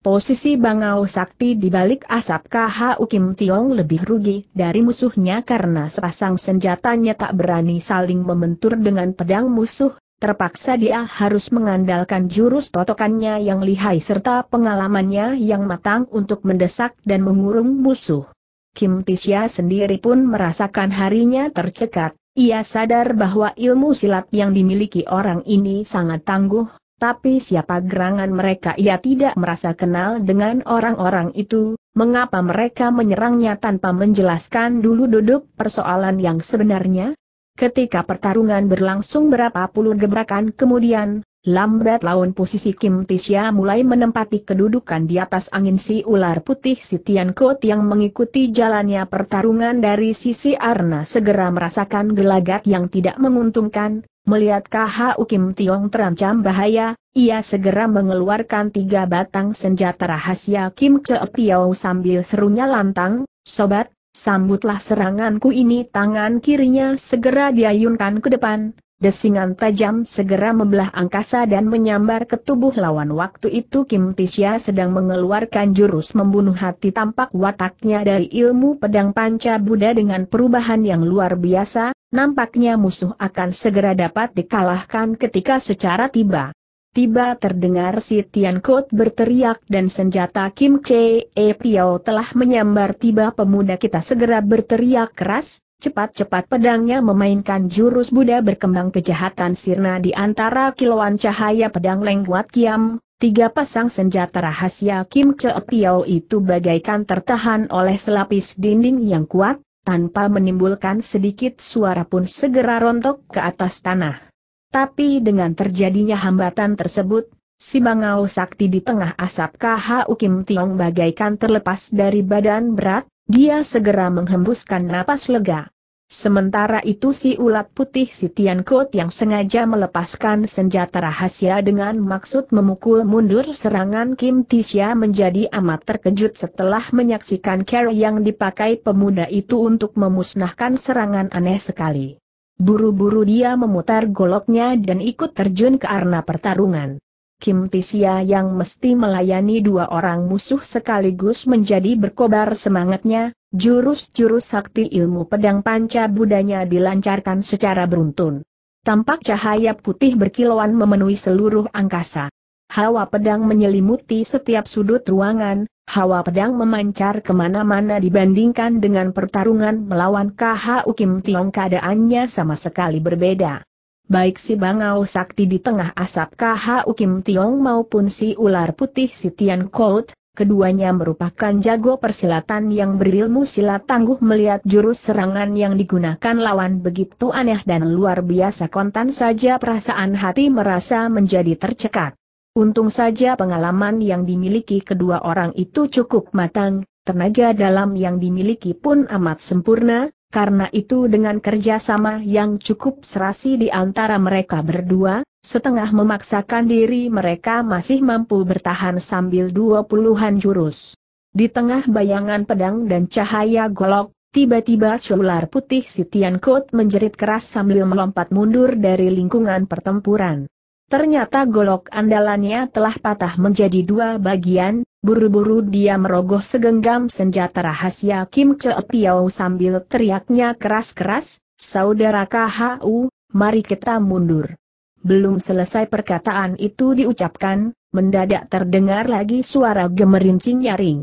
Posisi Bangau Sakti di balik asap KH Ukim Tiong lebih rugi dari musuhnya karena sepasang senjatanya tak berani saling membentur dengan pedang musuh, terpaksa dia harus mengandalkan jurus totokannya yang lihai serta pengalamannya yang matang untuk mendesak dan mengurung musuh. Kim Tisya sendiri pun merasakan harinya tercekat, ia sadar bahwa ilmu silat yang dimiliki orang ini sangat tangguh, tapi siapa gerangan mereka ia tidak merasa kenal dengan orang-orang itu, mengapa mereka menyerangnya tanpa menjelaskan dulu duduk persoalan yang sebenarnya? Ketika pertarungan berlangsung berapa puluh gebrakan kemudian, Lambat laun posisi Kim Tisya mulai menempati kedudukan di atas angin si ular putih si Tian Kot yang mengikuti jalannya pertarungan dari sisi Arna segera merasakan gelagat yang tidak menguntungkan, melihat KHU Kim Tiong terancam bahaya, ia segera mengeluarkan tiga batang senjata rahasia Kim Che Piao sambil serunya lantang, Sobat, sambutlah seranganku ini tangan kirinya segera diayunkan ke depan, Desingan tajam segera membelah angkasa dan menyambar ke tubuh lawan waktu itu Kim Tisya sedang mengeluarkan jurus membunuh hati tampak wataknya dari ilmu pedang panca Buddha dengan perubahan yang luar biasa, nampaknya musuh akan segera dapat dikalahkan ketika secara tiba. Tiba terdengar si Tian Kot berteriak dan senjata Kim Che E telah menyambar tiba pemuda kita segera berteriak keras, Cepat-cepat pedangnya memainkan jurus Buddha berkembang kejahatan sirna di antara kilauan cahaya pedang lengkuat kiam, tiga pasang senjata rahasia Kim Cheo Piao itu bagaikan tertahan oleh selapis dinding yang kuat, tanpa menimbulkan sedikit suara pun segera rontok ke atas tanah. Tapi dengan terjadinya hambatan tersebut, Si Bangau Sakti di tengah asap KHU Kim Tiong bagaikan terlepas dari badan berat, dia segera menghembuskan napas lega. Sementara itu si ulat putih si Tian Kot yang sengaja melepaskan senjata rahasia dengan maksud memukul mundur serangan Kim Tisha menjadi amat terkejut setelah menyaksikan cara yang dipakai pemuda itu untuk memusnahkan serangan aneh sekali. Buru-buru dia memutar goloknya dan ikut terjun ke arena pertarungan. Kim Tisia yang mesti melayani dua orang musuh sekaligus menjadi berkobar semangatnya, jurus-jurus sakti ilmu pedang panca budanya dilancarkan secara beruntun. Tampak cahaya putih berkilauan memenuhi seluruh angkasa. Hawa pedang menyelimuti setiap sudut ruangan, hawa pedang memancar kemana-mana dibandingkan dengan pertarungan melawan KHU Kim Tiong keadaannya sama sekali berbeda baik si Bangau Sakti di tengah asap KH Ukim Tiong maupun si ular putih si Tian Kout, keduanya merupakan jago persilatan yang berilmu silat tangguh melihat jurus serangan yang digunakan lawan begitu aneh dan luar biasa kontan saja perasaan hati merasa menjadi tercekat. Untung saja pengalaman yang dimiliki kedua orang itu cukup matang, tenaga dalam yang dimiliki pun amat sempurna, karena itu dengan kerjasama yang cukup serasi di antara mereka berdua, setengah memaksakan diri mereka masih mampu bertahan sambil dua puluhan jurus. Di tengah bayangan pedang dan cahaya golok, tiba-tiba celular putih si Tian Kot menjerit keras sambil melompat mundur dari lingkungan pertempuran. Ternyata golok andalannya telah patah menjadi dua bagian, buru-buru dia merogoh segenggam senjata rahasia Kim Che Piao sambil teriaknya keras-keras, Saudara KHU, mari kita mundur. Belum selesai perkataan itu diucapkan, mendadak terdengar lagi suara gemerincing nyaring.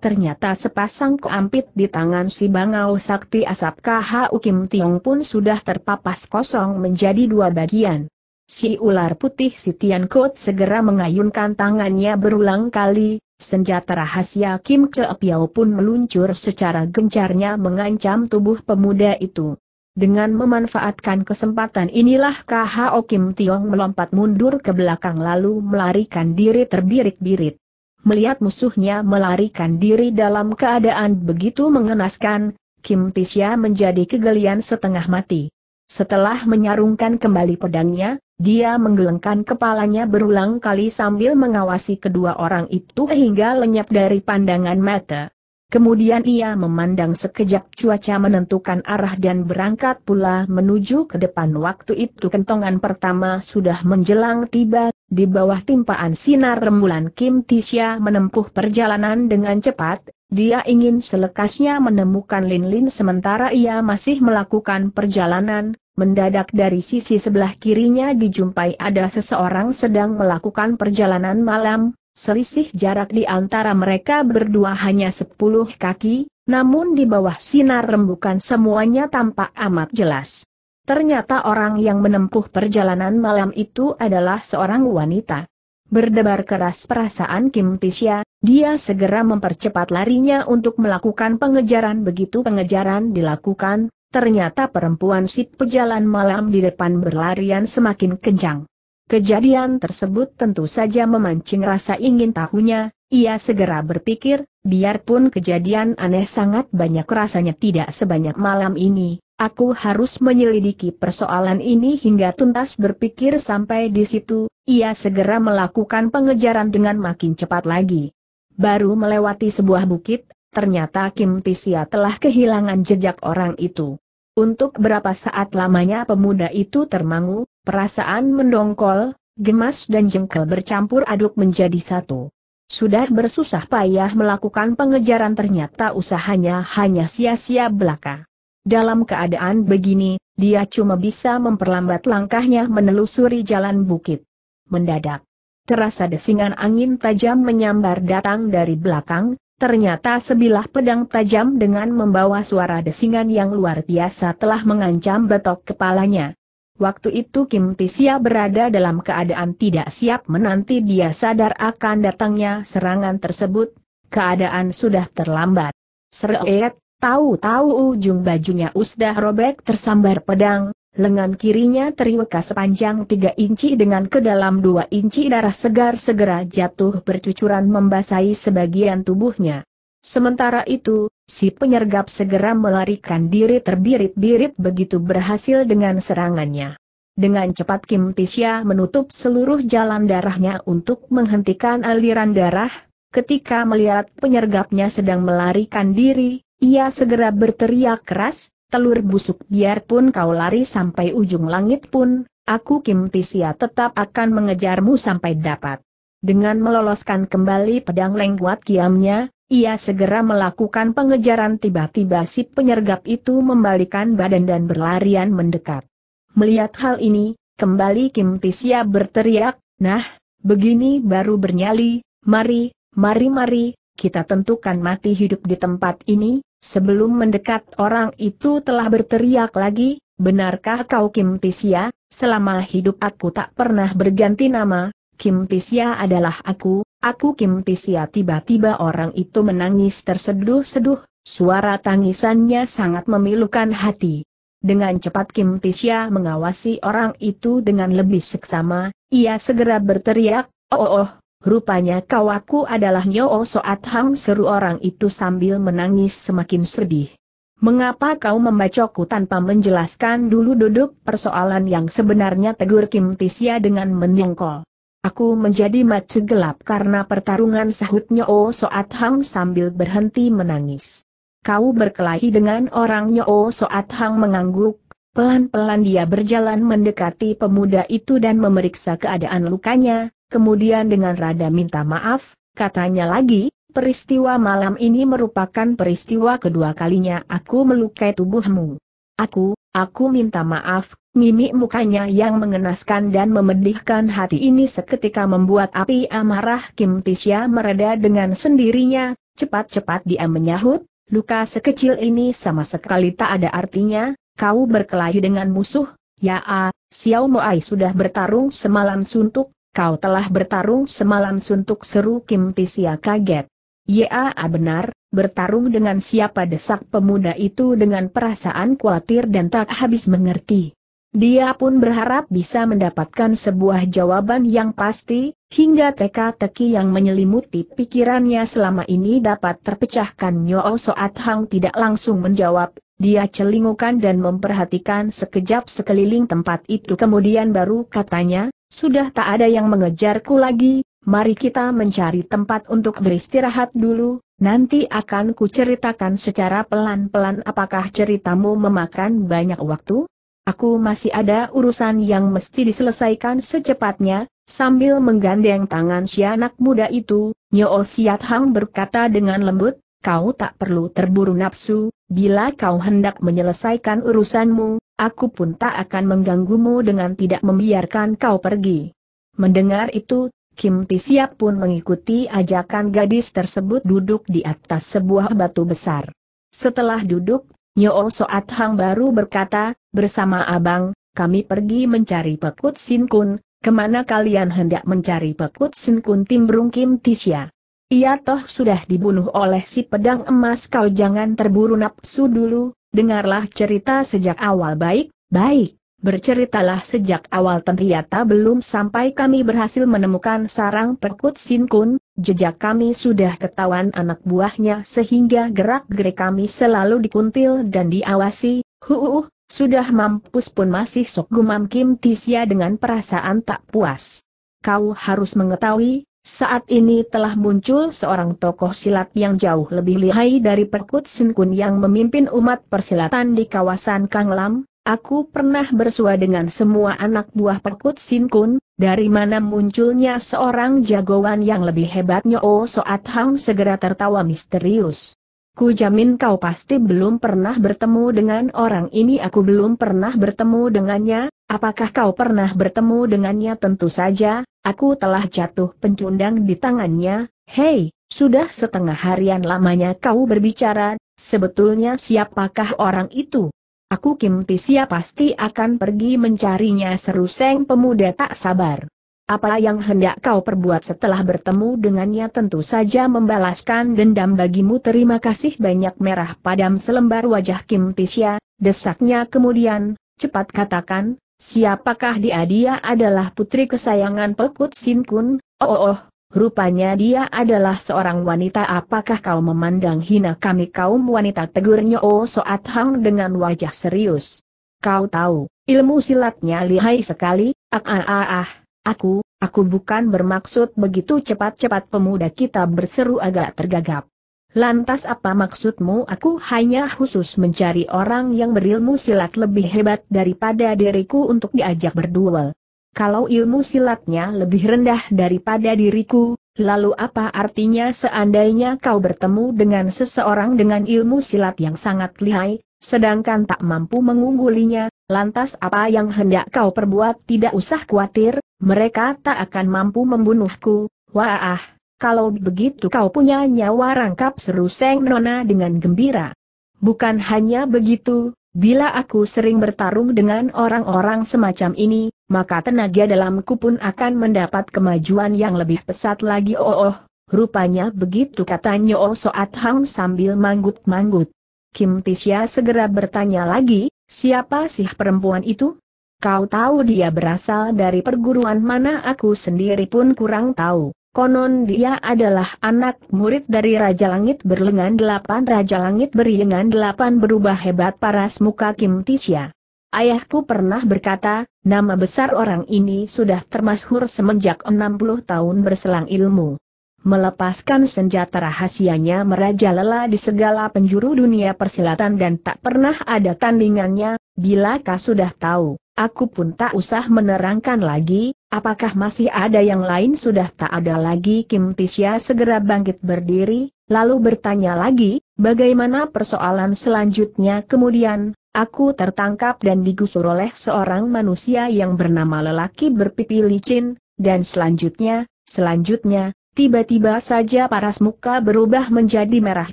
ternyata sepasang keampit di tangan si Bangau Sakti Asap KHU Kim Tiong pun sudah terpapas kosong menjadi dua bagian. Si ular putih si Tian Kot segera mengayunkan tangannya berulang kali, senjata rahasia Kim Che Piao pun meluncur secara gencarnya mengancam tubuh pemuda itu. Dengan memanfaatkan kesempatan inilah KHO Kim Tiong melompat mundur ke belakang lalu melarikan diri terbirit-birit. Melihat musuhnya melarikan diri dalam keadaan begitu mengenaskan, Kim Tisya menjadi kegelian setengah mati. Setelah menyarungkan kembali pedangnya, dia menggelengkan kepalanya berulang kali sambil mengawasi kedua orang itu hingga lenyap dari pandangan mata. Kemudian ia memandang sekejap cuaca menentukan arah dan berangkat pula menuju ke depan waktu itu kentongan pertama sudah menjelang tiba, di bawah timpaan sinar rembulan Kim Tisha menempuh perjalanan dengan cepat, dia ingin selekasnya menemukan Lin Lin sementara ia masih melakukan perjalanan, Mendadak dari sisi sebelah kirinya dijumpai ada seseorang sedang melakukan perjalanan malam, selisih jarak di antara mereka berdua hanya sepuluh kaki, namun di bawah sinar rembukan semuanya tampak amat jelas. Ternyata orang yang menempuh perjalanan malam itu adalah seorang wanita. Berdebar keras perasaan Kim Tisha, dia segera mempercepat larinya untuk melakukan pengejaran begitu pengejaran dilakukan, ternyata perempuan si pejalan malam di depan berlarian semakin kencang. Kejadian tersebut tentu saja memancing rasa ingin tahunya, ia segera berpikir, biarpun kejadian aneh sangat banyak rasanya tidak sebanyak malam ini, aku harus menyelidiki persoalan ini hingga tuntas berpikir sampai di situ, ia segera melakukan pengejaran dengan makin cepat lagi. Baru melewati sebuah bukit, ternyata Kim Tisia telah kehilangan jejak orang itu. Untuk berapa saat lamanya pemuda itu termangu, perasaan mendongkol, gemas dan jengkel bercampur aduk menjadi satu. Sudah bersusah payah melakukan pengejaran ternyata usahanya hanya sia-sia belaka. Dalam keadaan begini, dia cuma bisa memperlambat langkahnya menelusuri jalan bukit. Mendadak, terasa desingan angin tajam menyambar datang dari belakang, Ternyata sebilah pedang tajam dengan membawa suara desingan yang luar biasa telah mengancam betok kepalanya. Waktu itu Kim Tisia berada dalam keadaan tidak siap menanti dia sadar akan datangnya serangan tersebut, keadaan sudah terlambat. Seret, tahu-tahu ujung bajunya Usdah robek tersambar pedang, Lengan kirinya teriweka sepanjang tiga inci dengan kedalam dalam 2 inci darah segar segera jatuh bercucuran membasahi sebagian tubuhnya. Sementara itu, si penyergap segera melarikan diri terbirit-birit begitu berhasil dengan serangannya. Dengan cepat Kim Tisha menutup seluruh jalan darahnya untuk menghentikan aliran darah, ketika melihat penyergapnya sedang melarikan diri, ia segera berteriak keras, telur busuk biarpun kau lari sampai ujung langit pun, aku Kim Tisia tetap akan mengejarmu sampai dapat. Dengan meloloskan kembali pedang lengkuat kiamnya, ia segera melakukan pengejaran tiba-tiba si penyergap itu membalikan badan dan berlarian mendekat. Melihat hal ini, kembali Kim Tisia berteriak, nah, begini baru bernyali, mari, mari-mari, kita tentukan mati hidup di tempat ini, Sebelum mendekat orang itu telah berteriak lagi, benarkah kau Kim Tisya, selama hidup aku tak pernah berganti nama, Kim Tisya adalah aku, aku Kim Tisya tiba-tiba orang itu menangis terseduh-seduh, suara tangisannya sangat memilukan hati. Dengan cepat Kim Tisya mengawasi orang itu dengan lebih seksama, ia segera berteriak, oh oh, oh Rupanya kau aku adalah Nyoo oh Soat Hang seru orang itu sambil menangis semakin sedih. Mengapa kau membacokku tanpa menjelaskan dulu duduk persoalan yang sebenarnya tegur Kim Tisya dengan menyengkol. Aku menjadi macu gelap karena pertarungan sahut Nyoo oh Soat Hang sambil berhenti menangis. Kau berkelahi dengan orang Nyoo oh Soat Hang mengangguk, pelan-pelan dia berjalan mendekati pemuda itu dan memeriksa keadaan lukanya, Kemudian dengan rada minta maaf, katanya lagi, peristiwa malam ini merupakan peristiwa kedua kalinya aku melukai tubuhmu. Aku, aku minta maaf, mimik mukanya yang mengenaskan dan memedihkan hati ini seketika membuat api amarah Kim Tisya mereda dengan sendirinya, cepat-cepat dia menyahut, luka sekecil ini sama sekali tak ada artinya, kau berkelahi dengan musuh, ya ah, Xiao Moai sudah bertarung semalam suntuk, Kau telah bertarung semalam suntuk seru Kim Tisia kaget. Ya benar, bertarung dengan siapa desak pemuda itu dengan perasaan khawatir dan tak habis mengerti. Dia pun berharap bisa mendapatkan sebuah jawaban yang pasti, hingga teka-teki yang menyelimuti pikirannya selama ini dapat terpecahkan Nyo Soat Hang tidak langsung menjawab, dia celingukan dan memperhatikan sekejap sekeliling tempat itu kemudian baru katanya, sudah tak ada yang mengejarku lagi, mari kita mencari tempat untuk beristirahat dulu, nanti akan kuceritakan secara pelan-pelan apakah ceritamu memakan banyak waktu? Aku masih ada urusan yang mesti diselesaikan secepatnya, sambil menggandeng tangan si anak muda itu, Nyo Siat Hang berkata dengan lembut, kau tak perlu terburu nafsu, Bila kau hendak menyelesaikan urusanmu, aku pun tak akan mengganggumu dengan tidak membiarkan kau pergi. Mendengar itu, Kim Tisiap pun mengikuti ajakan gadis tersebut duduk di atas sebuah batu besar. Setelah duduk, Nyo Soat Hang baru berkata, bersama abang, kami pergi mencari Pekut sinkun. kemana kalian hendak mencari Pekut sinkun Kun timbrung Kim Tisya. Ia toh sudah dibunuh oleh si pedang emas kau jangan terburu nafsu dulu, dengarlah cerita sejak awal baik, baik. Berceritalah sejak awal ternyata belum sampai kami berhasil menemukan sarang perkut sinkun, jejak kami sudah ketahuan anak buahnya sehingga gerak-gerik kami selalu dikuntil dan diawasi, huuuh, sudah mampus pun masih sok gumam Kim Tisya dengan perasaan tak puas. Kau harus mengetahui, saat ini telah muncul seorang tokoh silat yang jauh lebih lihai dari Perkut Sin yang memimpin umat persilatan di kawasan Kanglam. Aku pernah bersua dengan semua anak buah Perkut Sin dari mana munculnya seorang jagoan yang lebih hebatnya Oh Soat Hang segera tertawa misterius. Ku jamin kau pasti belum pernah bertemu dengan orang ini aku belum pernah bertemu dengannya, apakah kau pernah bertemu dengannya tentu saja, Aku telah jatuh pencundang di tangannya, hei, sudah setengah harian lamanya kau berbicara, sebetulnya siapakah orang itu? Aku Kim Tisia pasti akan pergi mencarinya seru Seng pemuda tak sabar. Apa yang hendak kau perbuat setelah bertemu dengannya tentu saja membalaskan dendam bagimu terima kasih banyak merah padam selembar wajah Kim Tisya, desaknya kemudian, cepat katakan, Siapakah dia? Dia adalah putri kesayangan Pekut Sin Kun, oh oh oh, rupanya dia adalah seorang wanita apakah kau memandang hina kami kaum wanita tegurnya Oh Soat Hang dengan wajah serius. Kau tahu, ilmu silatnya lihai sekali, ah ah ah ah, aku, aku bukan bermaksud begitu cepat-cepat pemuda kita berseru agak tergagap. Lantas apa maksudmu aku hanya khusus mencari orang yang berilmu silat lebih hebat daripada diriku untuk diajak berduel. Kalau ilmu silatnya lebih rendah daripada diriku, lalu apa artinya seandainya kau bertemu dengan seseorang dengan ilmu silat yang sangat lihai, sedangkan tak mampu mengunggulinya, lantas apa yang hendak kau perbuat tidak usah khawatir, mereka tak akan mampu membunuhku, wah kalau begitu kau punya nyawa rangkap seru Seng Nona dengan gembira. Bukan hanya begitu, bila aku sering bertarung dengan orang-orang semacam ini, maka tenaga dalamku pun akan mendapat kemajuan yang lebih pesat lagi. Oh, oh rupanya begitu kata Nyo Soat Hang sambil manggut-manggut. Kim Tisya segera bertanya lagi, siapa sih perempuan itu? Kau tahu dia berasal dari perguruan mana aku sendiri pun kurang tahu. Konon dia adalah anak murid dari Raja Langit berlengan delapan Raja Langit berlengan delapan berubah hebat paras muka Kim Tisya. Ayahku pernah berkata, nama besar orang ini sudah termasyhur semenjak 60 tahun berselang ilmu. Melepaskan senjata rahasianya merajalela di segala penjuru dunia persilatan dan tak pernah ada tandingannya, bila kau sudah tahu, aku pun tak usah menerangkan lagi, Apakah masih ada yang lain sudah tak ada lagi Kim Tisya segera bangkit berdiri, lalu bertanya lagi, bagaimana persoalan selanjutnya kemudian, aku tertangkap dan digusur oleh seorang manusia yang bernama lelaki berpipi licin, dan selanjutnya, selanjutnya, tiba-tiba saja paras muka berubah menjadi merah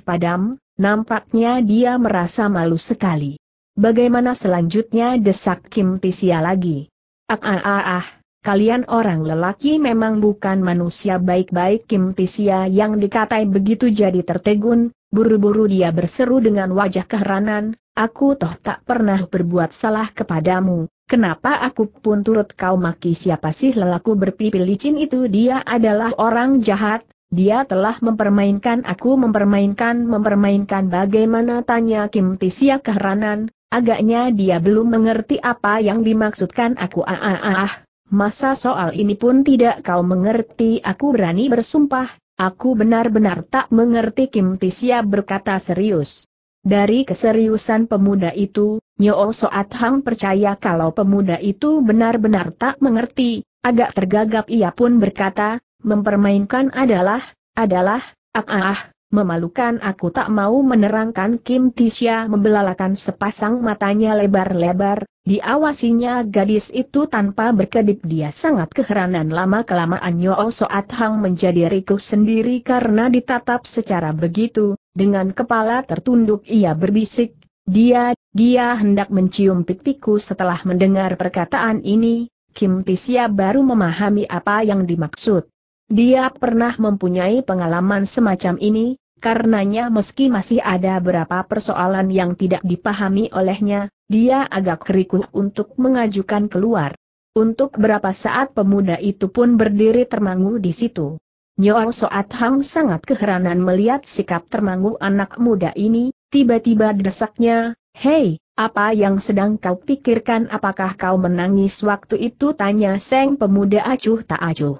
padam, nampaknya dia merasa malu sekali. Bagaimana selanjutnya desak Kim Tisya lagi? Ah ah ah ah kalian orang lelaki memang bukan manusia baik-baik Kim Tisia yang dikatai begitu jadi tertegun, buru-buru dia berseru dengan wajah keheranan, aku toh tak pernah berbuat salah kepadamu, kenapa aku pun turut kau maki siapa sih lelaku berpipi licin itu dia adalah orang jahat, dia telah mempermainkan aku mempermainkan mempermainkan bagaimana tanya Kim Tisia keheranan, agaknya dia belum mengerti apa yang dimaksudkan aku ah ah ah, ah. Masa soal ini pun tidak kau mengerti aku berani bersumpah, aku benar-benar tak mengerti Kim Tisya berkata serius. Dari keseriusan pemuda itu, Nyo oh Soat Hang percaya kalau pemuda itu benar-benar tak mengerti, agak tergagap ia pun berkata, mempermainkan adalah, adalah, ah ah, ah. Memalukan aku tak mau menerangkan Kim Tisha membelalakan sepasang matanya lebar-lebar, diawasinya gadis itu tanpa berkedip dia sangat keheranan lama-kelamaan Yo Soat Hang menjadi rikuh sendiri karena ditatap secara begitu, dengan kepala tertunduk ia berbisik, dia, dia hendak mencium pipiku setelah mendengar perkataan ini, Kim Tisha baru memahami apa yang dimaksud. Dia pernah mempunyai pengalaman semacam ini, karenanya meski masih ada beberapa persoalan yang tidak dipahami olehnya, dia agak kerikuh untuk mengajukan keluar. Untuk berapa saat pemuda itu pun berdiri termangu di situ. Nyoa Soat Hang sangat keheranan melihat sikap termangu anak muda ini, tiba-tiba desaknya, Hei, apa yang sedang kau pikirkan apakah kau menangis waktu itu tanya Seng pemuda acuh tak acuh.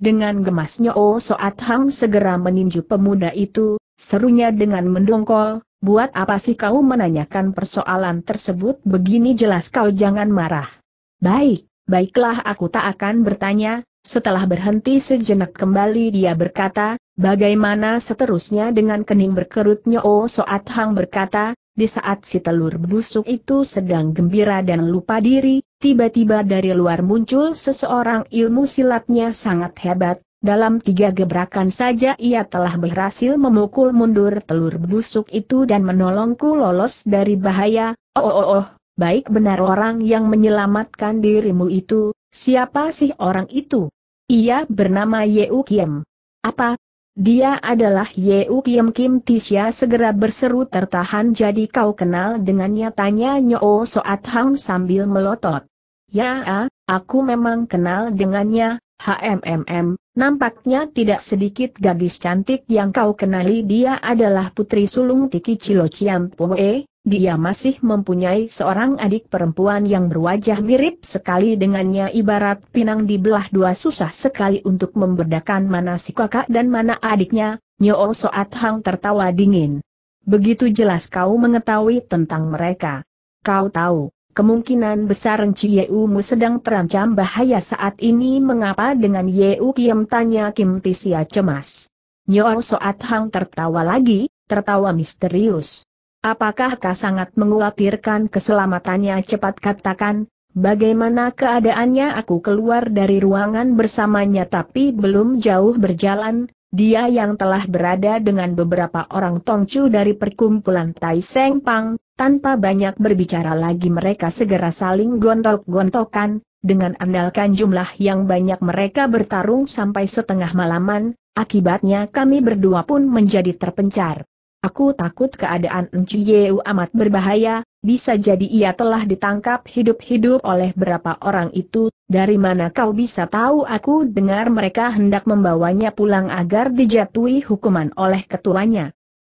Dengan gemasnya Oh Soat Hang segera meninju pemuda itu, serunya dengan mendongkol, buat apa sih kau menanyakan persoalan tersebut begini jelas kau jangan marah. Baik, baiklah aku tak akan bertanya, setelah berhenti sejenak kembali dia berkata, bagaimana seterusnya dengan kening berkerutnya Oh Soat Hang berkata, di saat si telur busuk itu sedang gembira dan lupa diri, tiba-tiba dari luar muncul seseorang ilmu silatnya sangat hebat, dalam tiga gebrakan saja ia telah berhasil memukul mundur telur busuk itu dan menolongku lolos dari bahaya. Oh oh oh, oh. baik benar orang yang menyelamatkan dirimu itu, siapa sih orang itu? Ia bernama Yeu Kiem. Apa, dia adalah U Kim Kim Tisya segera berseru tertahan jadi kau kenal dengannya tanya Nyo Soat Hang sambil melotot. Ya, aku memang kenal dengannya, HMMM, nampaknya tidak sedikit gadis cantik yang kau kenali dia adalah putri sulung Tiki Cilo Ciampoe, dia masih mempunyai seorang adik perempuan yang berwajah mirip sekali dengannya ibarat pinang di belah dua susah sekali untuk membedakan mana si kakak dan mana adiknya, Nyo Soat Hang tertawa dingin. Begitu jelas kau mengetahui tentang mereka. Kau tahu, kemungkinan besar Enci Yeumu sedang terancam bahaya saat ini mengapa dengan Yeu Kiem tanya Kim Tisia cemas. Nyo Soat Hang tertawa lagi, tertawa misterius. Apakah kau sangat mengkhawatirkan keselamatannya cepat katakan, bagaimana keadaannya aku keluar dari ruangan bersamanya tapi belum jauh berjalan, dia yang telah berada dengan beberapa orang tongcu dari perkumpulan Tai Seng Pang, tanpa banyak berbicara lagi mereka segera saling gontok-gontokan, dengan andalkan jumlah yang banyak mereka bertarung sampai setengah malaman, akibatnya kami berdua pun menjadi terpencar. Aku takut keadaan Enci Yeu amat berbahaya, bisa jadi ia telah ditangkap hidup-hidup oleh berapa orang itu, dari mana kau bisa tahu aku dengar mereka hendak membawanya pulang agar dijatuhi hukuman oleh ketuanya.